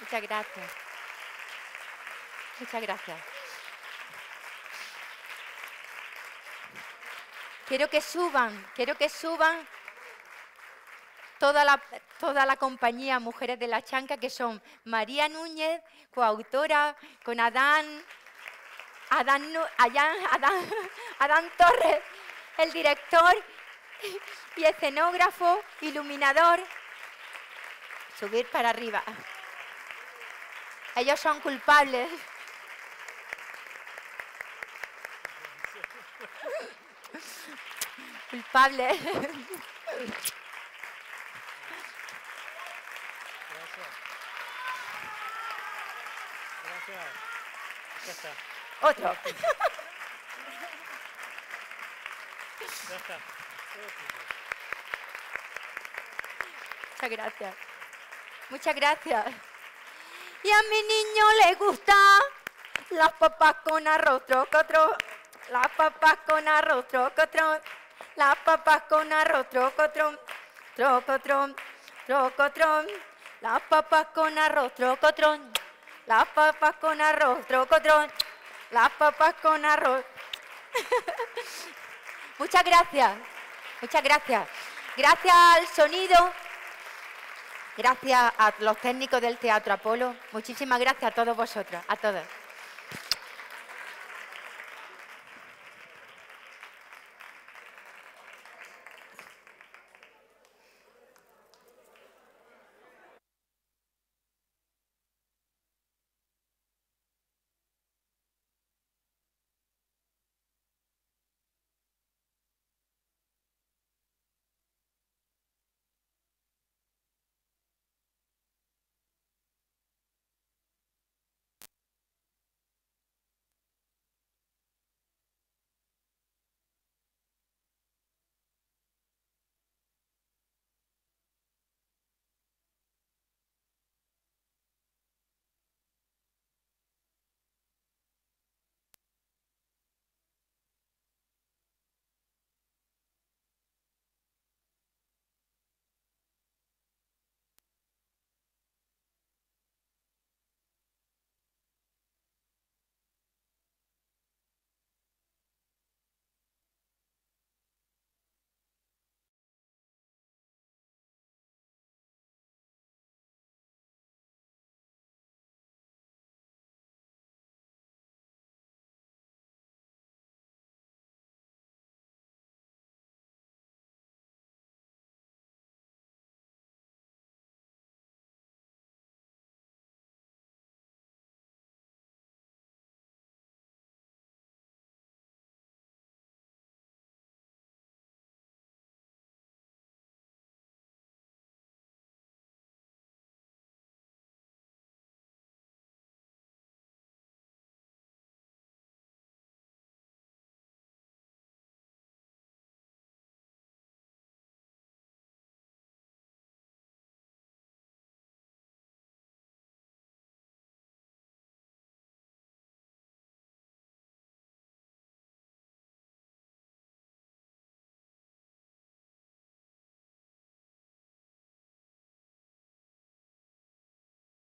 Muchas gracias. Muchas gracias. Quiero que suban, quiero que suban toda la, toda la compañía Mujeres de la Chanca, que son María Núñez, coautora, con Adán, Adán, Adán, Adán Torres, el director y escenógrafo, iluminador. Subir para arriba. Ellos son culpables. [laughs] culpables. Otro. Muchas gracias. Muchas gracias. Y a mi niño le gusta las papas con arroz trocotrón. las papas con arroz trocotrón... las papas con arroz trocotrón, trocotro, trocotro, las papas con arroz trocotrón, las papas con arroz trocotrón, las papas con arroz. [laughs] muchas gracias, muchas gracias. Gracias al sonido Gracias a los técnicos del Teatro Apolo. Muchísimas gracias a todos vosotros, a todos.